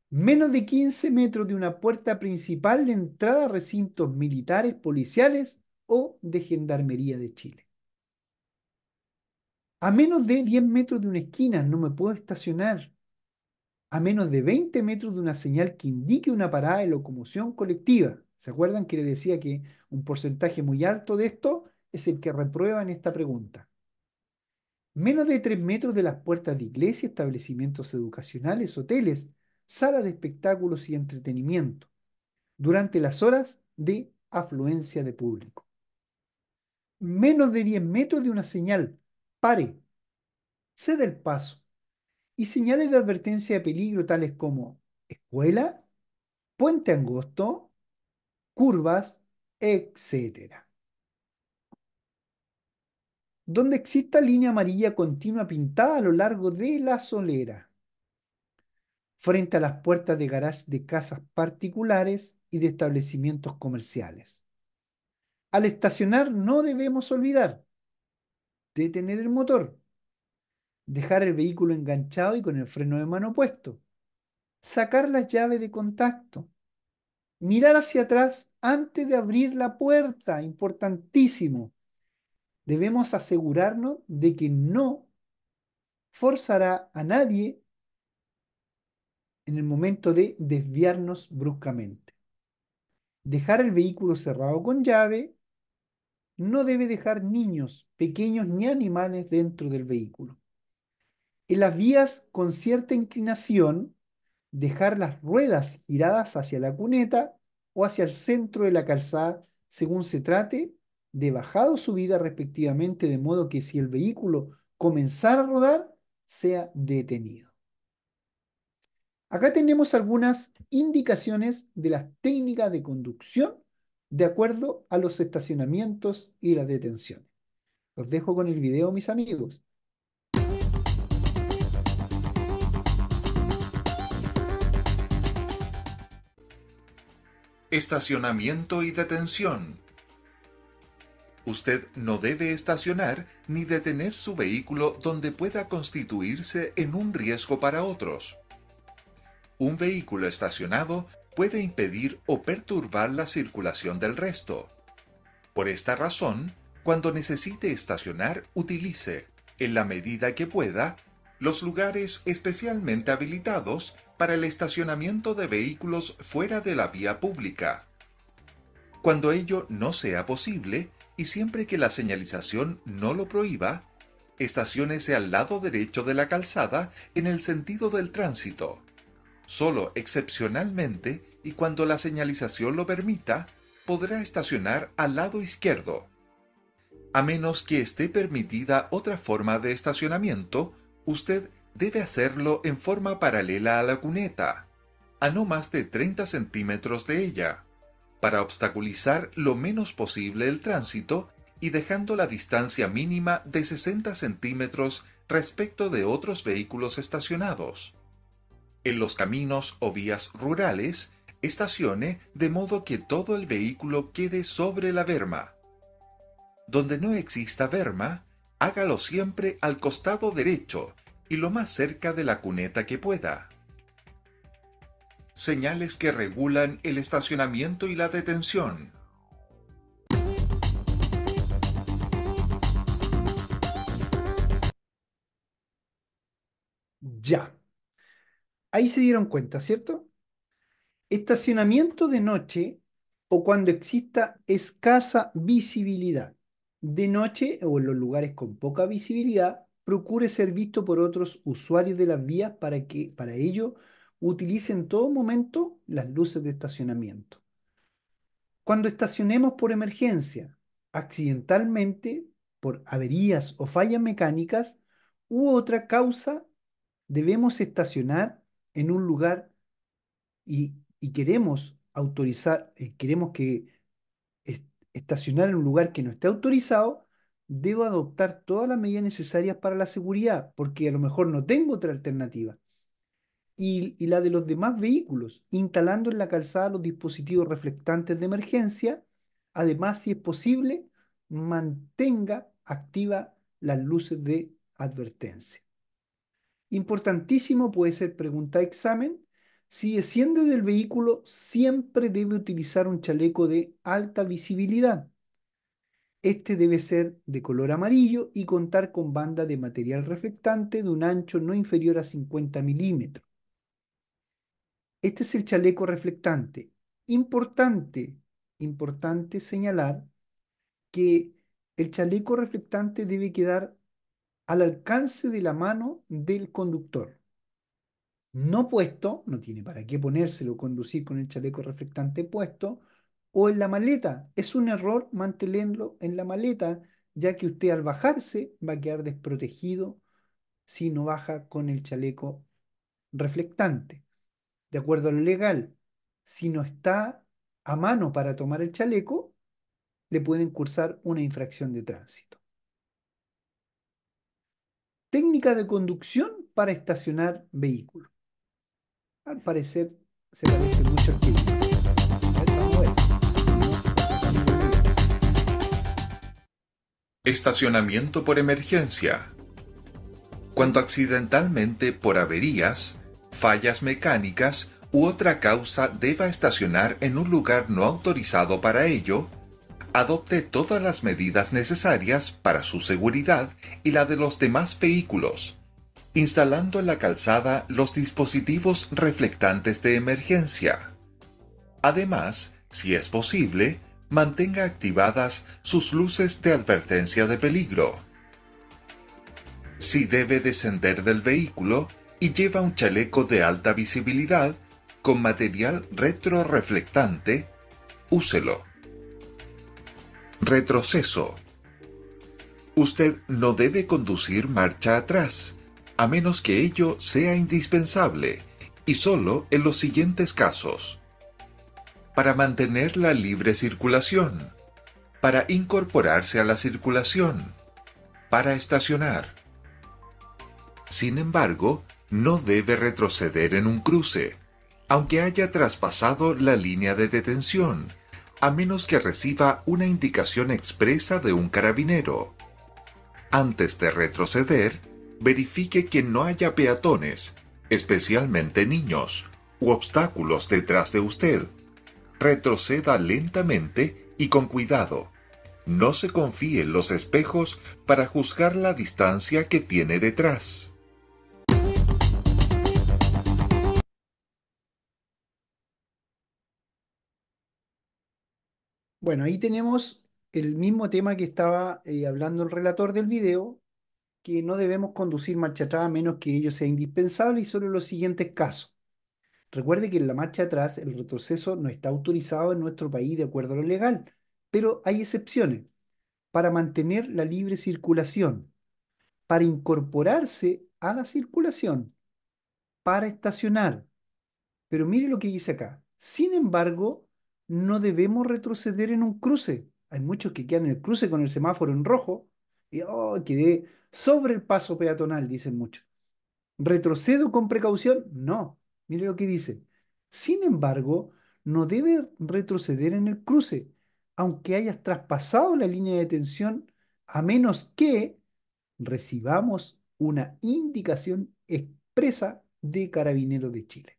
menos de 15 metros de una puerta principal de entrada a recintos militares, policiales o de Gendarmería de Chile. A menos de 10 metros de una esquina no me puedo estacionar a menos de 20 metros de una señal que indique una parada de locomoción colectiva. ¿Se acuerdan que les decía que un porcentaje muy alto de esto es el que reprueba en esta pregunta? Menos de 3 metros de las puertas de iglesias, establecimientos educacionales, hoteles, salas de espectáculos y entretenimiento, durante las horas de afluencia de público. Menos de 10 metros de una señal, pare, cede el paso, y señales de advertencia de peligro tales como escuela, puente angosto, curvas, etc. Donde exista línea amarilla continua pintada a lo largo de la solera, frente a las puertas de garage de casas particulares y de establecimientos comerciales. Al estacionar no debemos olvidar detener el motor dejar el vehículo enganchado y con el freno de mano puesto, sacar las llaves de contacto, mirar hacia atrás antes de abrir la puerta, importantísimo. Debemos asegurarnos de que no forzará a nadie en el momento de desviarnos bruscamente. Dejar el vehículo cerrado con llave no debe dejar niños, pequeños ni animales dentro del vehículo. En las vías con cierta inclinación, dejar las ruedas giradas hacia la cuneta o hacia el centro de la calzada según se trate de bajada o subida respectivamente, de modo que si el vehículo comenzara a rodar, sea detenido. Acá tenemos algunas indicaciones de las técnicas de conducción de acuerdo a los estacionamientos y las detenciones. Los dejo con el video, mis amigos. Estacionamiento y detención. Usted no debe estacionar ni detener su vehículo donde pueda constituirse en un riesgo para otros. Un vehículo estacionado puede impedir o perturbar la circulación del resto. Por esta razón, cuando necesite estacionar, utilice, en la medida que pueda, los lugares especialmente habilitados para el estacionamiento de vehículos fuera de la vía pública. Cuando ello no sea posible y siempre que la señalización no lo prohíba, estacionese al lado derecho de la calzada en el sentido del tránsito. Solo excepcionalmente y cuando la señalización lo permita, podrá estacionar al lado izquierdo. A menos que esté permitida otra forma de estacionamiento, usted debe hacerlo en forma paralela a la cuneta, a no más de 30 centímetros de ella, para obstaculizar lo menos posible el tránsito y dejando la distancia mínima de 60 centímetros respecto de otros vehículos estacionados. En los caminos o vías rurales, estacione de modo que todo el vehículo quede sobre la verma. Donde no exista verma, hágalo siempre al costado derecho, y lo más cerca de la cuneta que pueda. Señales que regulan el estacionamiento y la detención. Ya. Ahí se dieron cuenta, ¿cierto? Estacionamiento de noche o cuando exista escasa visibilidad. De noche o en los lugares con poca visibilidad, procure ser visto por otros usuarios de las vías para que para ello utilice en todo momento las luces de estacionamiento. Cuando estacionemos por emergencia, accidentalmente, por averías o fallas mecánicas u otra causa, debemos estacionar en un lugar y, queremos autorizar, eh, queremos que estacionar en un lugar que no esté autorizado, debo adoptar todas las medidas necesarias para la seguridad, porque a lo mejor no tengo otra alternativa. Y, la de los demás vehículos, instalando en la calzada los dispositivos reflectantes de emergencia. Además, si es posible, mantenga activa las luces de advertencia. Importantísimo puede ser pregunta examen. Si desciende del vehículo, siempre debe utilizar un chaleco de alta visibilidad este debe ser de color amarillo y contar con banda de material reflectante de un ancho no inferior a 50 milímetros. Este es el chaleco reflectante. Importante, importante señalar que el chaleco reflectante debe quedar al alcance de la mano del conductor. No puesto, no tiene para qué ponérselo, conducir con el chaleco reflectante puesto, o en la maleta. Es un error mantenerlo en la maleta, ya que usted al bajarse va a quedar desprotegido si no baja con el chaleco reflectante. De acuerdo a lo legal, si no está a mano para tomar el chaleco, le pueden cursar una infracción de tránsito. Técnica de conducción para estacionar vehículo. Al parecer se parece mucho tiempo. estacionamiento por emergencia. Cuando accidentalmente por averías, fallas mecánicas u otra causa deba estacionar en un lugar no autorizado para ello, adopte todas las medidas necesarias para su seguridad y la de los demás vehículos, instalando en la calzada los dispositivos reflectantes de emergencia. Además, si es posible, mantenga activadas sus luces de advertencia de peligro. Si debe descender del vehículo y lleva un chaleco de alta visibilidad con material retroreflectante, úselo. Retroceso. Usted no debe conducir marcha atrás, a menos que ello sea indispensable, y solo en los siguientes casos para mantener la libre circulación, para incorporarse a la circulación, para estacionar. Sin embargo, no debe retroceder en un cruce, aunque haya traspasado la línea de detención, a menos que reciba una indicación expresa de un carabinero. Antes de retroceder, verifique que no haya peatones, especialmente niños, u obstáculos detrás de usted, retroceda lentamente y con cuidado. No se confíe en los espejos para juzgar la distancia que tiene detrás. Bueno, ahí tenemos el mismo tema que estaba eh, hablando el relator del video, que no debemos conducir marcha atrás a menos que ello sea indispensable y solo en los siguientes casos. Recuerde que en la marcha atrás el retroceso no está autorizado en nuestro país de acuerdo a lo legal, pero hay excepciones para mantener la libre circulación, para incorporarse a la circulación, para estacionar. Pero mire lo que dice acá. Sin embargo, no debemos retroceder en un cruce. Hay muchos que quedan en el cruce con el semáforo en rojo y oh, quedé sobre el paso peatonal, dicen muchos. ¿Retrocedo con precaución? No. Mire lo que dice. Sin embargo, no debe retroceder en el cruce, aunque hayas traspasado la línea de tensión, a menos que recibamos una indicación expresa de Carabineros de Chile.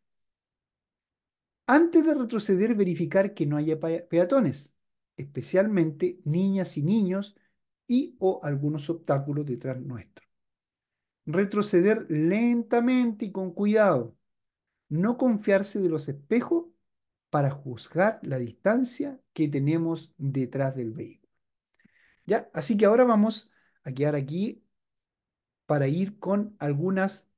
Antes de retroceder, verificar que no haya peatones, especialmente niñas y niños y o algunos obstáculos detrás nuestro. Retroceder lentamente y con cuidado no confiarse de los espejos para juzgar la distancia que tenemos detrás del vehículo. ¿Ya? Así que ahora vamos a quedar aquí para ir con algunas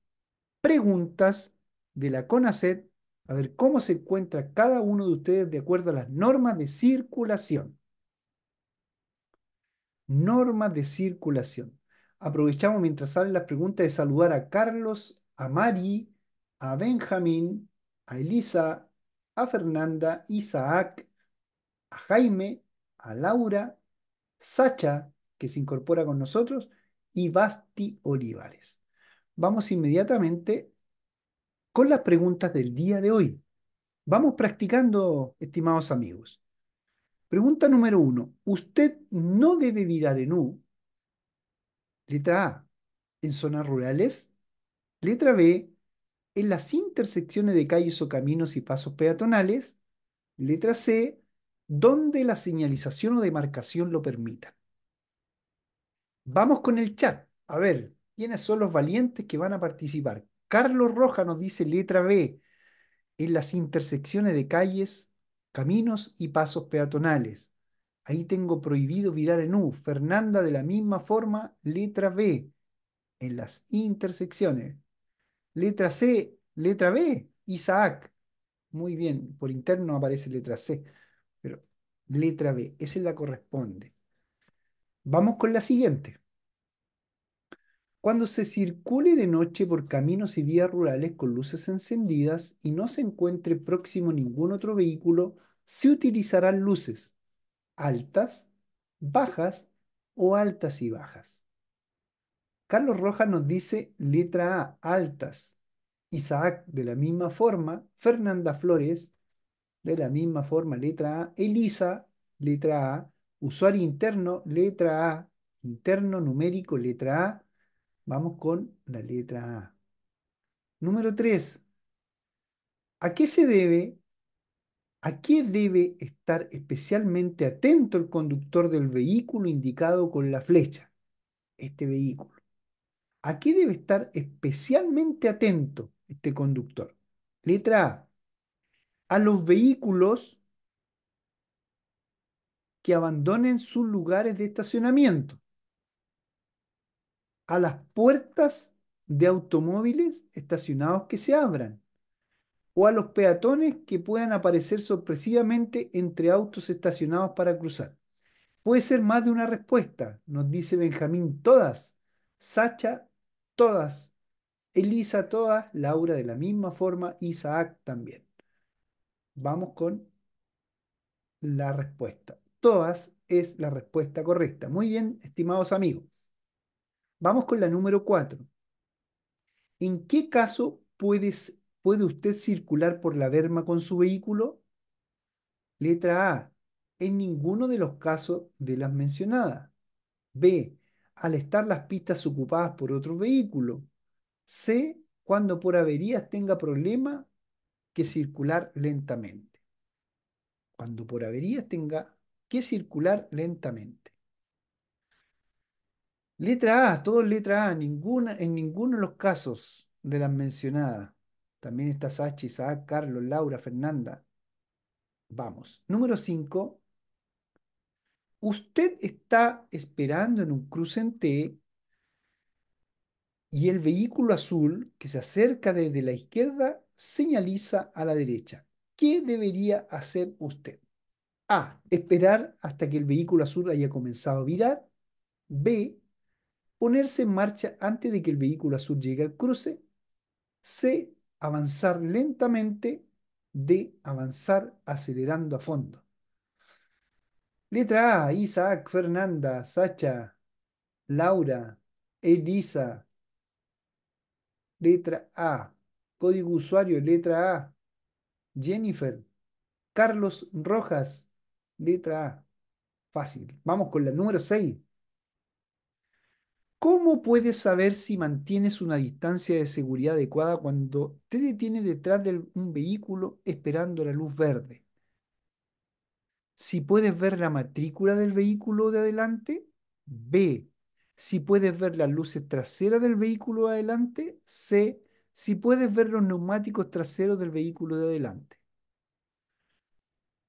preguntas de la CONACET, a ver cómo se encuentra cada uno de ustedes de acuerdo a las normas de circulación. Normas de circulación. Aprovechamos mientras salen las preguntas de saludar a Carlos, a Mari, a Benjamín, a Elisa, a Fernanda, Isaac, a Jaime, a Laura, Sacha, que se incorpora con nosotros, y Basti Olivares. Vamos inmediatamente con las preguntas del día de hoy. Vamos practicando, estimados amigos. Pregunta número uno. Usted no debe virar en U. Letra A. En zonas rurales. Letra B en las intersecciones de calles o caminos y pasos peatonales, letra C, donde la señalización o demarcación lo permita. Vamos con el chat. A ver, ¿quiénes son los valientes que van a participar? Carlos Roja nos dice letra B, en las intersecciones de calles, caminos y pasos peatonales. Ahí tengo prohibido virar en U. Fernanda de la misma forma, letra B, en las intersecciones. Letra C, letra B, Isaac. Muy bien, por interno aparece letra C, pero letra B, esa es la corresponde. Vamos con la siguiente. Cuando se circule de noche por caminos y vías rurales con luces encendidas y no se encuentre próximo ningún otro vehículo, se utilizarán luces altas, bajas o altas y bajas. Carlos Rojas nos dice letra A, altas. Isaac, de la misma forma. Fernanda Flores, de la misma forma, letra A. Elisa, letra A. Usuario interno, letra A. Interno numérico, letra A. Vamos con la letra A. Número 3. ¿A qué se debe? ¿A qué debe estar especialmente atento el conductor del vehículo indicado con la flecha? Este vehículo. ¿A qué debe estar especialmente atento este conductor? Letra A. A los vehículos que abandonen sus lugares de estacionamiento. A las puertas de automóviles estacionados que se abran. O a los peatones que puedan aparecer sorpresivamente entre autos estacionados para cruzar. Puede ser más de una respuesta, nos dice Benjamín todas. Sacha todas. Elisa todas, Laura de la misma forma, Isaac también. Vamos con la respuesta. Todas es la respuesta correcta. Muy bien, estimados amigos. Vamos con la número 4. ¿En qué caso puede usted circular por la verma con su vehículo? Letra A. En ninguno de los casos de las mencionadas. B al estar las pistas ocupadas por otro vehículo. C, cuando por averías tenga problema que circular lentamente. Cuando por averías tenga que circular lentamente. Letra A, todos letra A, ninguna, en ninguno de los casos de las mencionadas. También está Sachi, Isaac, Carlos, Laura, Fernanda. Vamos. Número 5, usted está esperando en un cruce en T y el vehículo azul que se acerca desde la izquierda señaliza a la derecha. ¿Qué debería hacer usted? A. Esperar hasta que el vehículo azul haya comenzado a virar. B. Ponerse en marcha antes de que el vehículo azul llegue al cruce. C. Avanzar lentamente. D. Avanzar acelerando a fondo. Letra A, Isaac, Fernanda, Sacha, Laura, Elisa. Letra A, código usuario, letra A. Jennifer, Carlos Rojas, letra A. Fácil. Vamos con la número 6. ¿Cómo puedes saber si mantienes una distancia de seguridad adecuada cuando te detienes detrás de un vehículo esperando la luz verde? Si puedes ver la matrícula del vehículo de adelante, B. Si puedes ver las luces traseras del vehículo de adelante, C. Si puedes ver los neumáticos traseros del vehículo de adelante.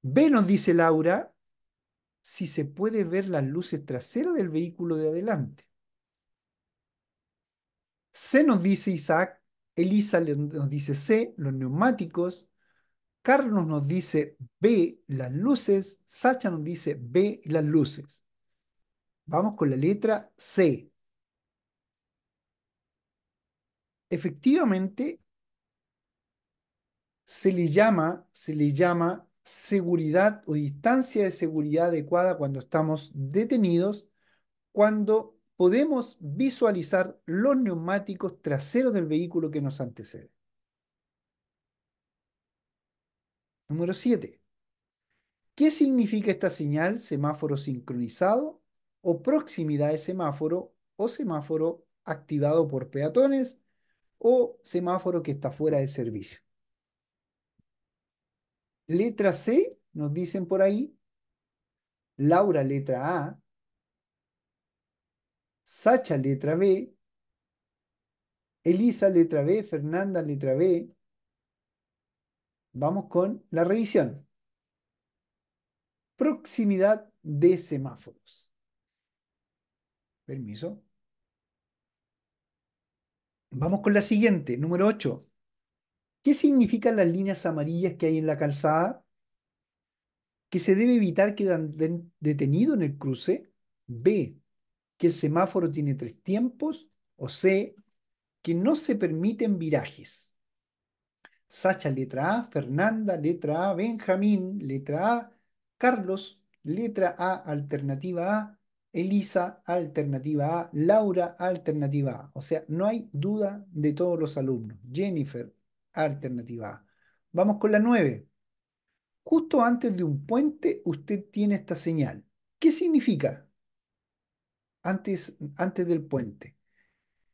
B nos dice Laura, si se puede ver las luces traseras del vehículo de adelante. C nos dice Isaac, Elisa nos dice C, los neumáticos, Carlos nos dice ve las luces, Sacha nos dice ve las luces. Vamos con la letra C. Efectivamente, se le llama, se le llama seguridad o distancia de seguridad adecuada cuando estamos detenidos, cuando podemos visualizar los neumáticos traseros del vehículo que nos antecede. Número 7. ¿Qué significa esta señal semáforo sincronizado o proximidad de semáforo o semáforo activado por peatones o semáforo que está fuera de servicio? Letra C, nos dicen por ahí. Laura, letra A. Sacha, letra B. Elisa, letra B. Fernanda, letra B. Vamos con la revisión. Proximidad de semáforos. Permiso. Vamos con la siguiente, número 8. ¿Qué significan las líneas amarillas que hay en la calzada? Que se debe evitar que detenido en el cruce. B. Que el semáforo tiene tres tiempos. O C. Que no se permiten virajes. Sacha, letra A, Fernanda, letra A, Benjamín, letra A, Carlos, letra A, alternativa A, Elisa, alternativa A, Laura, alternativa A. O sea, no hay duda de todos los alumnos. Jennifer, alternativa A. Vamos con la 9. Justo antes de un puente usted tiene esta señal. ¿Qué significa? Antes, antes del puente.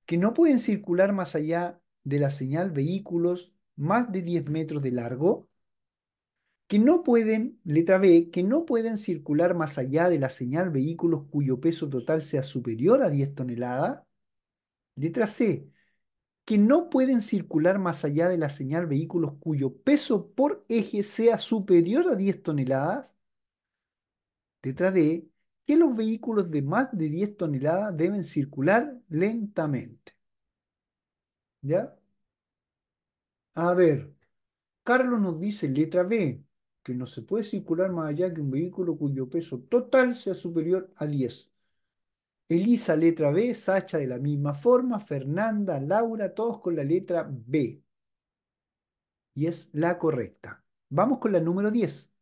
Que no pueden circular más allá de la señal vehículos más de 10 metros de largo, que no pueden, letra B, que no pueden circular más allá de la señal vehículos cuyo peso total sea superior a 10 toneladas. Letra C, que no pueden circular más allá de la señal vehículos cuyo peso por eje sea superior a 10 toneladas. Letra D, que los vehículos de más de 10 toneladas deben circular lentamente. ¿Ya? A ver, Carlos nos dice, letra B, que no se puede circular más allá que un vehículo cuyo peso total sea superior a 10. Elisa, letra B, Sacha de la misma forma, Fernanda, Laura, todos con la letra B. Y es la correcta. Vamos con la número 10.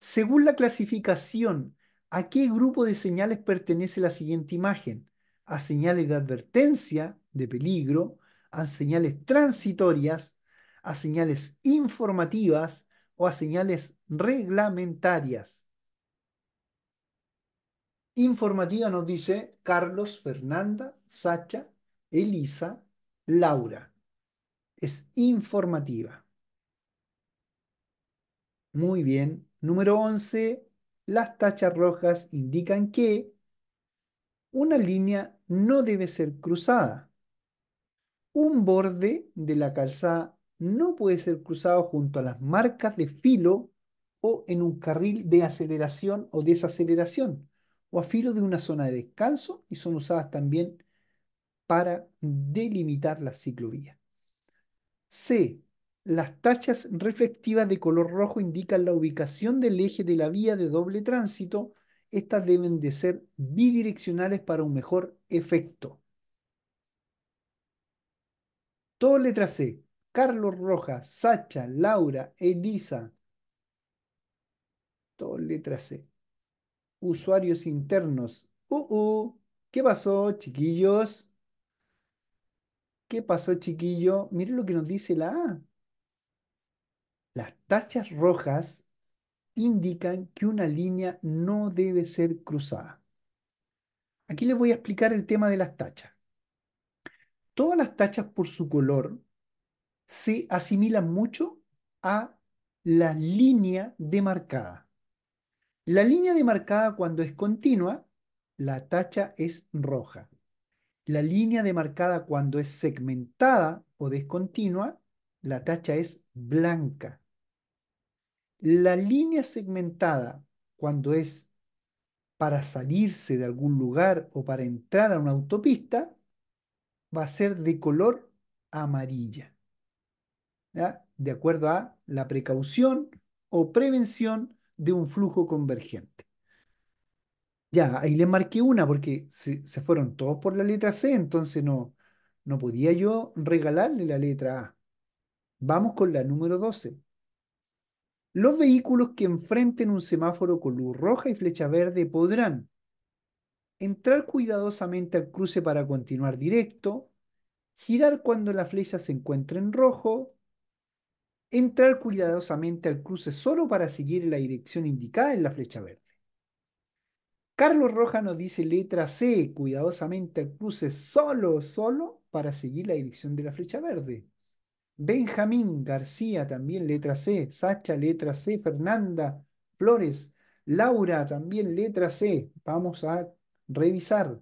Según la clasificación, ¿a qué grupo de señales pertenece la siguiente imagen? ¿A señales de advertencia, de peligro, a señales transitorias, a señales informativas o a señales reglamentarias. Informativa nos dice Carlos, Fernanda, Sacha, Elisa, Laura. Es informativa. Muy bien. Número 11. Las tachas rojas indican que una línea no debe ser cruzada un borde de la calzada no puede ser cruzado junto a las marcas de filo o en un carril de aceleración o desaceleración, o a filo de una zona de descanso y son usadas también para delimitar la ciclovía. C. Las tachas reflectivas de color rojo indican la ubicación del eje de la vía de doble tránsito. Estas deben de ser bidireccionales para un mejor efecto. Todo letra C. Carlos Rojas, Sacha, Laura, Elisa. Todo letra C. Usuarios internos. Uh, uh. ¿Qué pasó, chiquillos? ¿Qué pasó, chiquillo? Miren lo que nos dice la A. Las tachas rojas indican que una línea no debe ser cruzada. Aquí les voy a explicar el tema de las tachas todas las tachas por su color se asimilan mucho a la línea demarcada. La línea demarcada cuando es continua, la tacha es roja. La línea demarcada cuando es segmentada o descontinua, la tacha es blanca. La línea segmentada cuando es para salirse de algún lugar o para entrar a una autopista, va a ser de color amarilla, de acuerdo a la precaución o prevención de un flujo convergente. Ya, ahí le marqué una porque se, fueron todos por la letra C, entonces no, no podía yo regalarle la letra A. Vamos con la número 12. Los vehículos que enfrenten un semáforo con luz roja y flecha verde podrán entrar cuidadosamente al cruce para continuar directo, girar cuando la flecha se encuentre en rojo, entrar cuidadosamente al cruce solo para seguir la dirección indicada en la flecha verde. Carlos Roja nos dice letra C, cuidadosamente al cruce solo, solo para seguir la dirección de la flecha verde. Benjamín García también letra C, Sacha letra C, Fernanda Flores, Laura también letra C. Vamos a Revisar.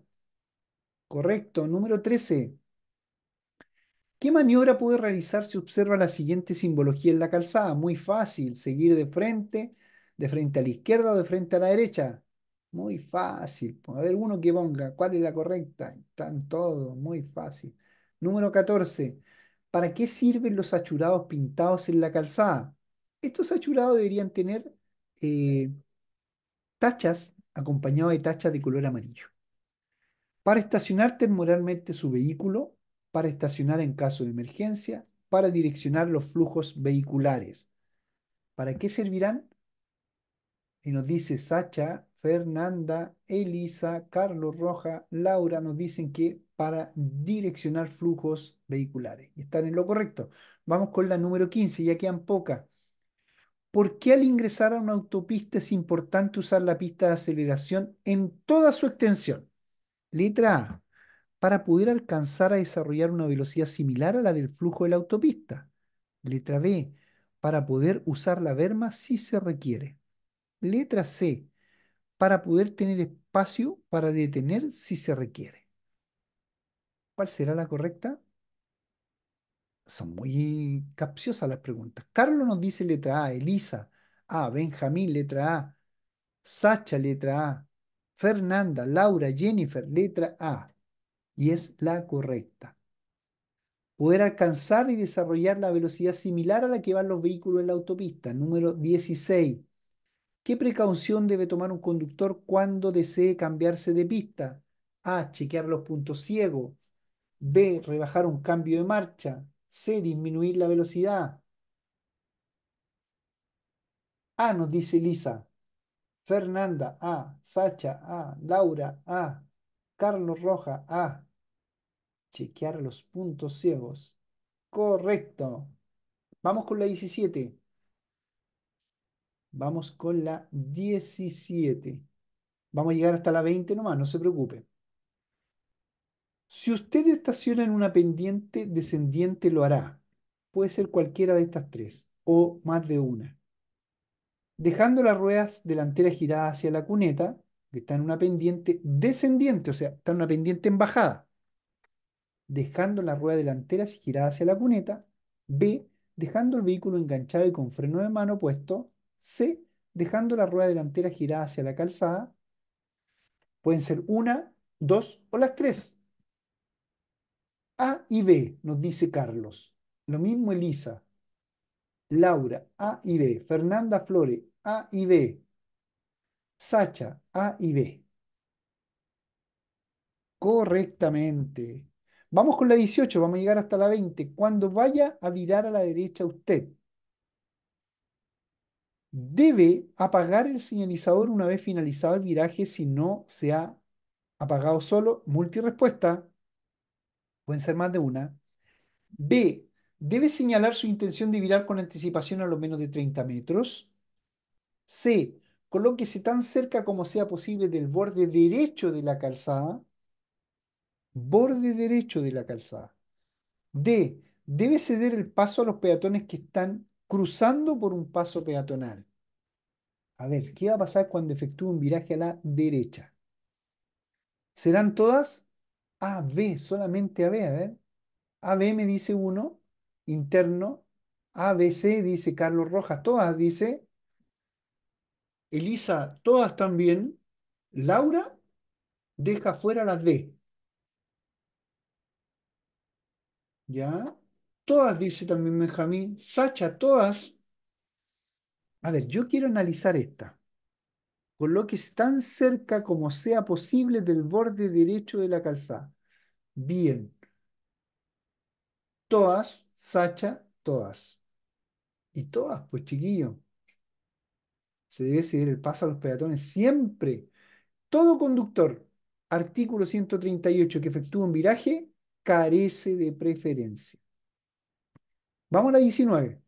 Correcto. Número 13. ¿Qué maniobra puede realizar si observa la siguiente simbología en la calzada? Muy fácil. Seguir de frente, de frente a la izquierda o de frente a la derecha. Muy fácil. A ver, uno que ponga. ¿Cuál es la correcta? Están todos. Muy fácil. Número 14. ¿Para qué sirven los achurados pintados en la calzada? Estos achurados deberían tener eh, tachas acompañado de tachas de color amarillo. Para estacionar temporalmente su vehículo, para estacionar en caso de emergencia, para direccionar los flujos vehiculares. ¿Para qué servirán? Y nos dice Sacha, Fernanda, Elisa, Carlos Roja, Laura, nos dicen que para direccionar flujos vehiculares. están en lo correcto. Vamos con la número 15, ya quedan pocas. ¿Por qué al ingresar a una autopista es importante usar la pista de aceleración en toda su extensión? Letra A. Para poder alcanzar a desarrollar una velocidad similar a la del flujo de la autopista. Letra B. Para poder usar la verma si se requiere. Letra C. Para poder tener espacio para detener si se requiere. ¿Cuál será la correcta? son muy capciosas las preguntas. Carlos nos dice letra A, Elisa A, Benjamín letra A, Sacha letra A, Fernanda, Laura, Jennifer letra A. Y es la correcta. Poder alcanzar y desarrollar la velocidad similar a la que van los vehículos en la autopista. Número 16. ¿Qué precaución debe tomar un conductor cuando desee cambiarse de pista? A. Chequear los puntos ciegos. B. Rebajar un cambio de marcha. C, disminuir la velocidad. A, nos dice Lisa. Fernanda, A. Sacha, A. Laura, A. Carlos Roja, A. Chequear los puntos ciegos. Correcto. Vamos con la 17. Vamos con la 17. Vamos a llegar hasta la 20 nomás, no se preocupe. Si usted estaciona en una pendiente descendiente, lo hará. Puede ser cualquiera de estas tres, o más de una. Dejando las ruedas delanteras giradas hacia la cuneta, que está en una pendiente descendiente, o sea, está en una pendiente en bajada. Dejando las ruedas delanteras giradas hacia la cuneta. B. Dejando el vehículo enganchado y con freno de mano puesto. C. Dejando la rueda delantera girada hacia la calzada. Pueden ser una, dos o las tres. A y B, nos dice Carlos. Lo mismo Elisa. Laura, A y B. Fernanda Flores, A y B. Sacha, A y B. Correctamente. Vamos con la 18, vamos a llegar hasta la 20. Cuando vaya a virar a la derecha usted, debe apagar el señalizador una vez finalizado el viraje si no se ha apagado solo. Multirespuesta pueden ser más de una. B, debe señalar su intención de virar con anticipación a lo menos de 30 metros. C, colóquese tan cerca como sea posible del borde derecho de la calzada. Borde derecho de la calzada. D, debe ceder el paso a los peatones que están cruzando por un paso peatonal. A ver, ¿qué va a pasar cuando efectúe un viraje a la derecha? ¿Serán todas? A, B, solamente A, B, a ver. A, B me dice uno, interno. A, B, C dice Carlos Rojas, todas dice. Elisa, todas también. Laura deja fuera las D. ¿Ya? Todas dice también Benjamín. Sacha, todas. A ver, yo quiero analizar esta. es tan cerca como sea posible del borde derecho de la calzada bien. Todas, Sacha, todas. Y todas, pues chiquillo. Se debe ceder el paso a los peatones siempre. Todo conductor, artículo 138, que efectúa un viraje, carece de preferencia. Vamos a la 19.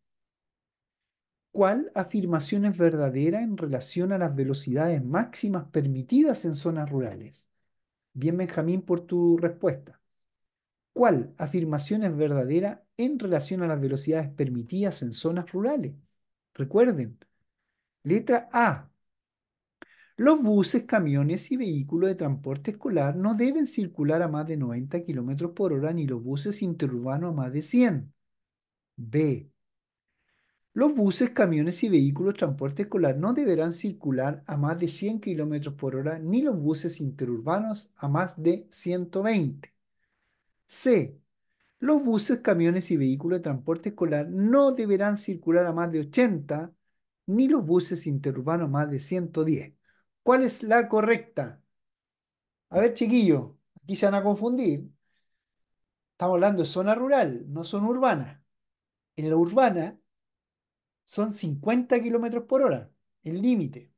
¿Cuál afirmación es verdadera en relación a las velocidades máximas permitidas en zonas rurales? Bien, Benjamín, por tu respuesta cuál afirmación es verdadera en relación a las velocidades permitidas en zonas rurales. Recuerden, letra A. Los buses, camiones y vehículos de transporte escolar no deben circular a más de 90 km por hora ni los buses interurbanos a más de 100. B. Los buses, camiones y vehículos de transporte escolar no deberán circular a más de 100 km por hora ni los buses interurbanos a más de 120. C. Los buses, camiones y vehículos de transporte escolar no deberán circular a más de 80, ni los buses interurbanos a más de 110. ¿Cuál es la correcta? A ver, chiquillo, aquí se van a confundir. Estamos hablando de zona rural, no zona urbana. En la urbana son 50 kilómetros por hora, el límite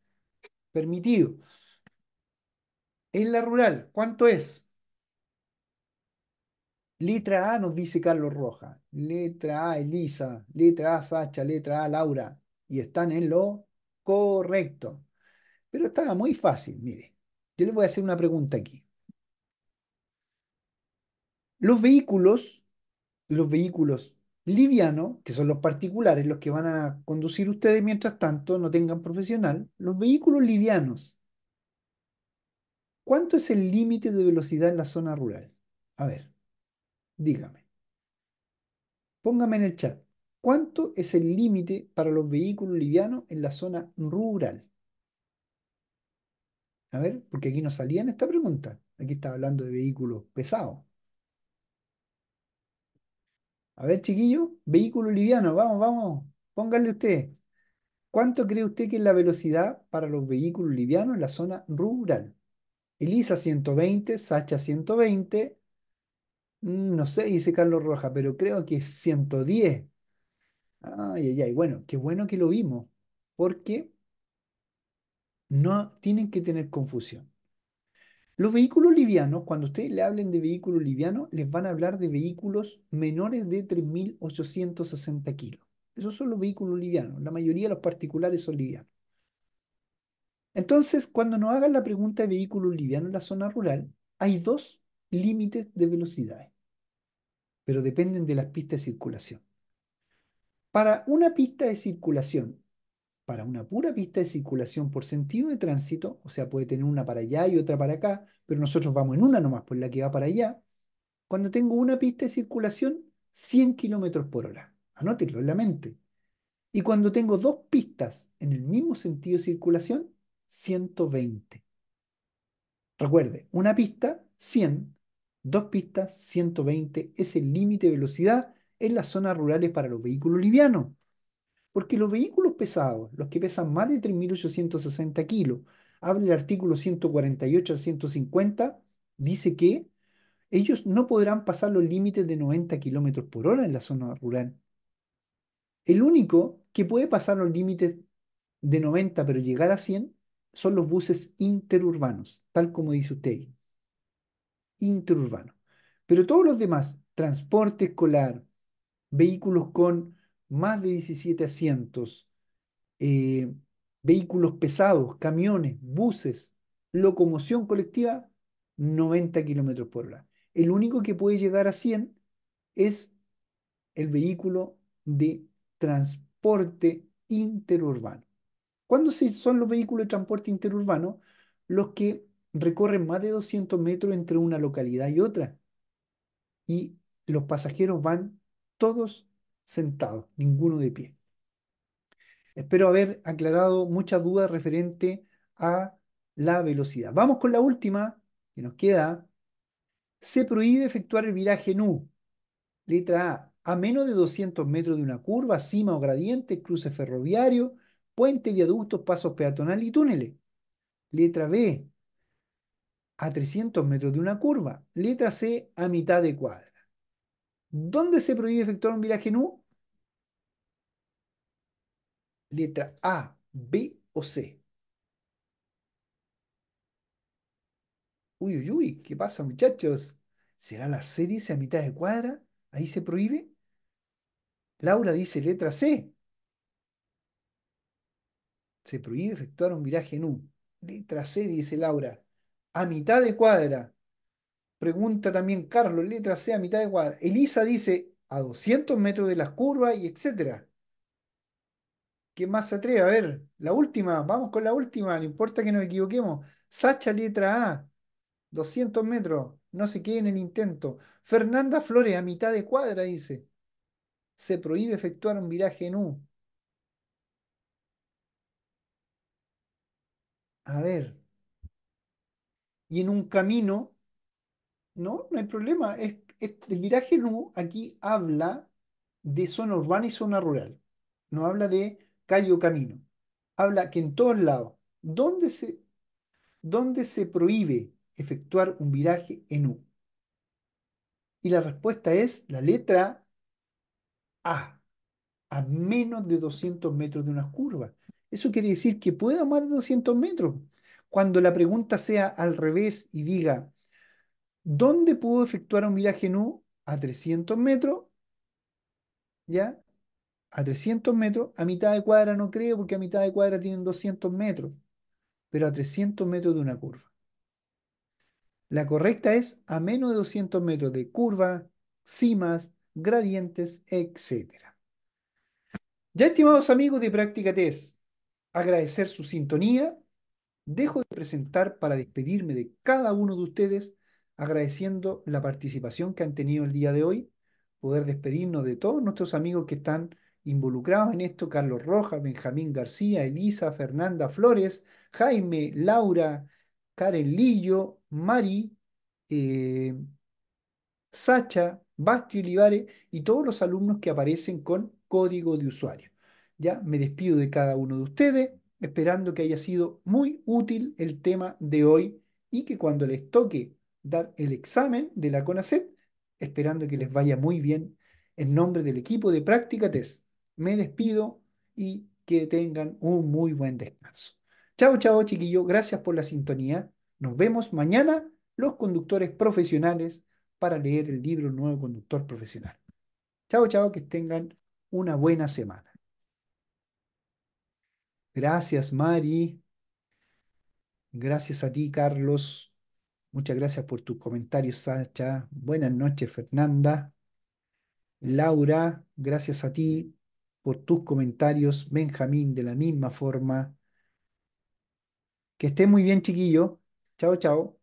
permitido. En la rural, ¿cuánto es? Letra A nos dice Carlos Roja, letra A Elisa, letra A Sacha, letra A Laura, y están en lo correcto. Pero está muy fácil, mire. Yo les voy a hacer una pregunta aquí. Los vehículos, los vehículos livianos, que son los particulares, los que van a conducir ustedes mientras tanto no tengan profesional, los vehículos livianos, ¿cuánto es el límite de velocidad en la zona rural? A ver dígame. Póngame en el chat, ¿cuánto es el límite para los vehículos livianos en la zona rural? A ver, porque aquí no salía en esta pregunta. Aquí está hablando de vehículos pesados. A ver, chiquillo, vehículo liviano, vamos, vamos, póngale usted. ¿Cuánto cree usted que es la velocidad para los vehículos livianos en la zona rural? Elisa 120, Sacha 120, Mm, no sé, dice Carlos Roja, pero creo que es 110. Ay, ay, ay. Bueno, qué bueno que lo vimos, porque no tienen que tener confusión. Los vehículos livianos, cuando ustedes le hablen de vehículos livianos, les van a hablar de vehículos menores de 3.860 kilos. Esos son los vehículos livianos. La mayoría de los particulares son livianos. Entonces, cuando nos hagan la pregunta de vehículos livianos en la zona rural, hay dos límites de velocidades, pero dependen de las pistas de circulación. Para una pista de circulación, para una pura pista de circulación por sentido de tránsito, o sea, puede tener una para allá y otra para acá, pero nosotros vamos en una nomás, por pues la que va para allá, cuando tengo una pista de circulación, 100 kilómetros por hora. Anótelo en la mente. Y cuando tengo dos pistas en el mismo sentido de circulación, 120. Recuerde, una pista, 100, Dos pistas, 120 es el límite de velocidad en las zonas rurales para los vehículos livianos. Porque los vehículos pesados, los que pesan más de 3.860 kilos, abre el artículo 148 al 150, dice que ellos no podrán pasar los límites de 90 kilómetros por hora en la zona rural. El único que puede pasar los límites de 90 pero llegar a 100 son los buses interurbanos, tal como dice usted interurbano. Pero todos los demás, transporte escolar, vehículos con más de 17 asientos, eh, vehículos pesados, camiones, buses, locomoción colectiva, 90 kilómetros por hora. El único que puede llegar a 100 es el vehículo de transporte interurbano. ¿Cuándo son los vehículos de transporte interurbano? Los que recorren más de 200 metros entre una localidad y otra. Y los pasajeros van todos sentados, ninguno de pie. Espero haber aclarado muchas dudas referente a la velocidad. Vamos con la última que nos queda. Se prohíbe efectuar el viraje en U. Letra A. A menos de 200 metros de una curva, cima o gradiente, cruce ferroviario, puente, viaductos, pasos peatonal y túneles. Letra B a 300 metros de una curva. Letra C a mitad de cuadra. ¿Dónde se prohíbe efectuar un viraje en U? Letra A, B o C. Uy, uy, uy, ¿qué pasa muchachos? ¿Será la C, dice, a mitad de cuadra? ¿Ahí se prohíbe? Laura dice letra C. Se prohíbe efectuar un viraje en U. Letra C, dice Laura a mitad de cuadra. Pregunta también Carlos, letra C a mitad de cuadra. Elisa dice a 200 metros de las curvas y etcétera. qué más se atreve? A ver, la última, vamos con la última, no importa que nos equivoquemos. Sacha, letra A, 200 metros, no se quede en el intento. Fernanda Flores, a mitad de cuadra, dice. Se prohíbe efectuar un viraje en U. A ver, y en un camino, no, no hay problema. el viraje nu aquí habla de zona urbana y zona rural. No habla de calle o camino. Habla que en todos lados, ¿dónde se, dónde se prohíbe efectuar un viraje en U? Y la respuesta es la letra A, a menos de 200 metros de unas curvas. Eso quiere decir que pueda más de 200 metros. Cuando la pregunta sea al revés y diga, ¿dónde puedo efectuar un viraje nu A 300 metros, ¿ya? A 300 metros, a mitad de cuadra no creo, porque a mitad de cuadra tienen 200 metros, pero a 300 metros de una curva. La correcta es a menos de 200 metros de curva, cimas, gradientes, etc. Ya estimados amigos de Práctica Test, agradecer su sintonía dejo de presentar para despedirme de cada uno de ustedes, agradeciendo la participación que han tenido el día de hoy, poder despedirnos de todos nuestros amigos que están involucrados en esto, Carlos Rojas, Benjamín García, Elisa, Fernanda Flores, Jaime, Laura, Karen Lillo, Mari, eh, Sacha, Basti Olivares y todos los alumnos que aparecen con código de usuario. Ya me despido de cada uno de ustedes esperando que haya sido muy útil el tema de hoy y que cuando les toque dar el examen de la CONACET, esperando que les vaya muy bien en nombre del equipo de práctica test. Me despido y que tengan un muy buen descanso. Chao, chao, chiquillo. Gracias por la sintonía. Nos vemos mañana los conductores profesionales para leer el libro Nuevo Conductor Profesional. Chao, chao, que tengan una buena semana. Gracias, Mari. Gracias a ti, Carlos. Muchas gracias por tus comentarios, Sacha. Buenas noches, Fernanda. Laura, gracias a ti por tus comentarios. Benjamín, de la misma forma. Que esté muy bien, chiquillo. Chao, chao.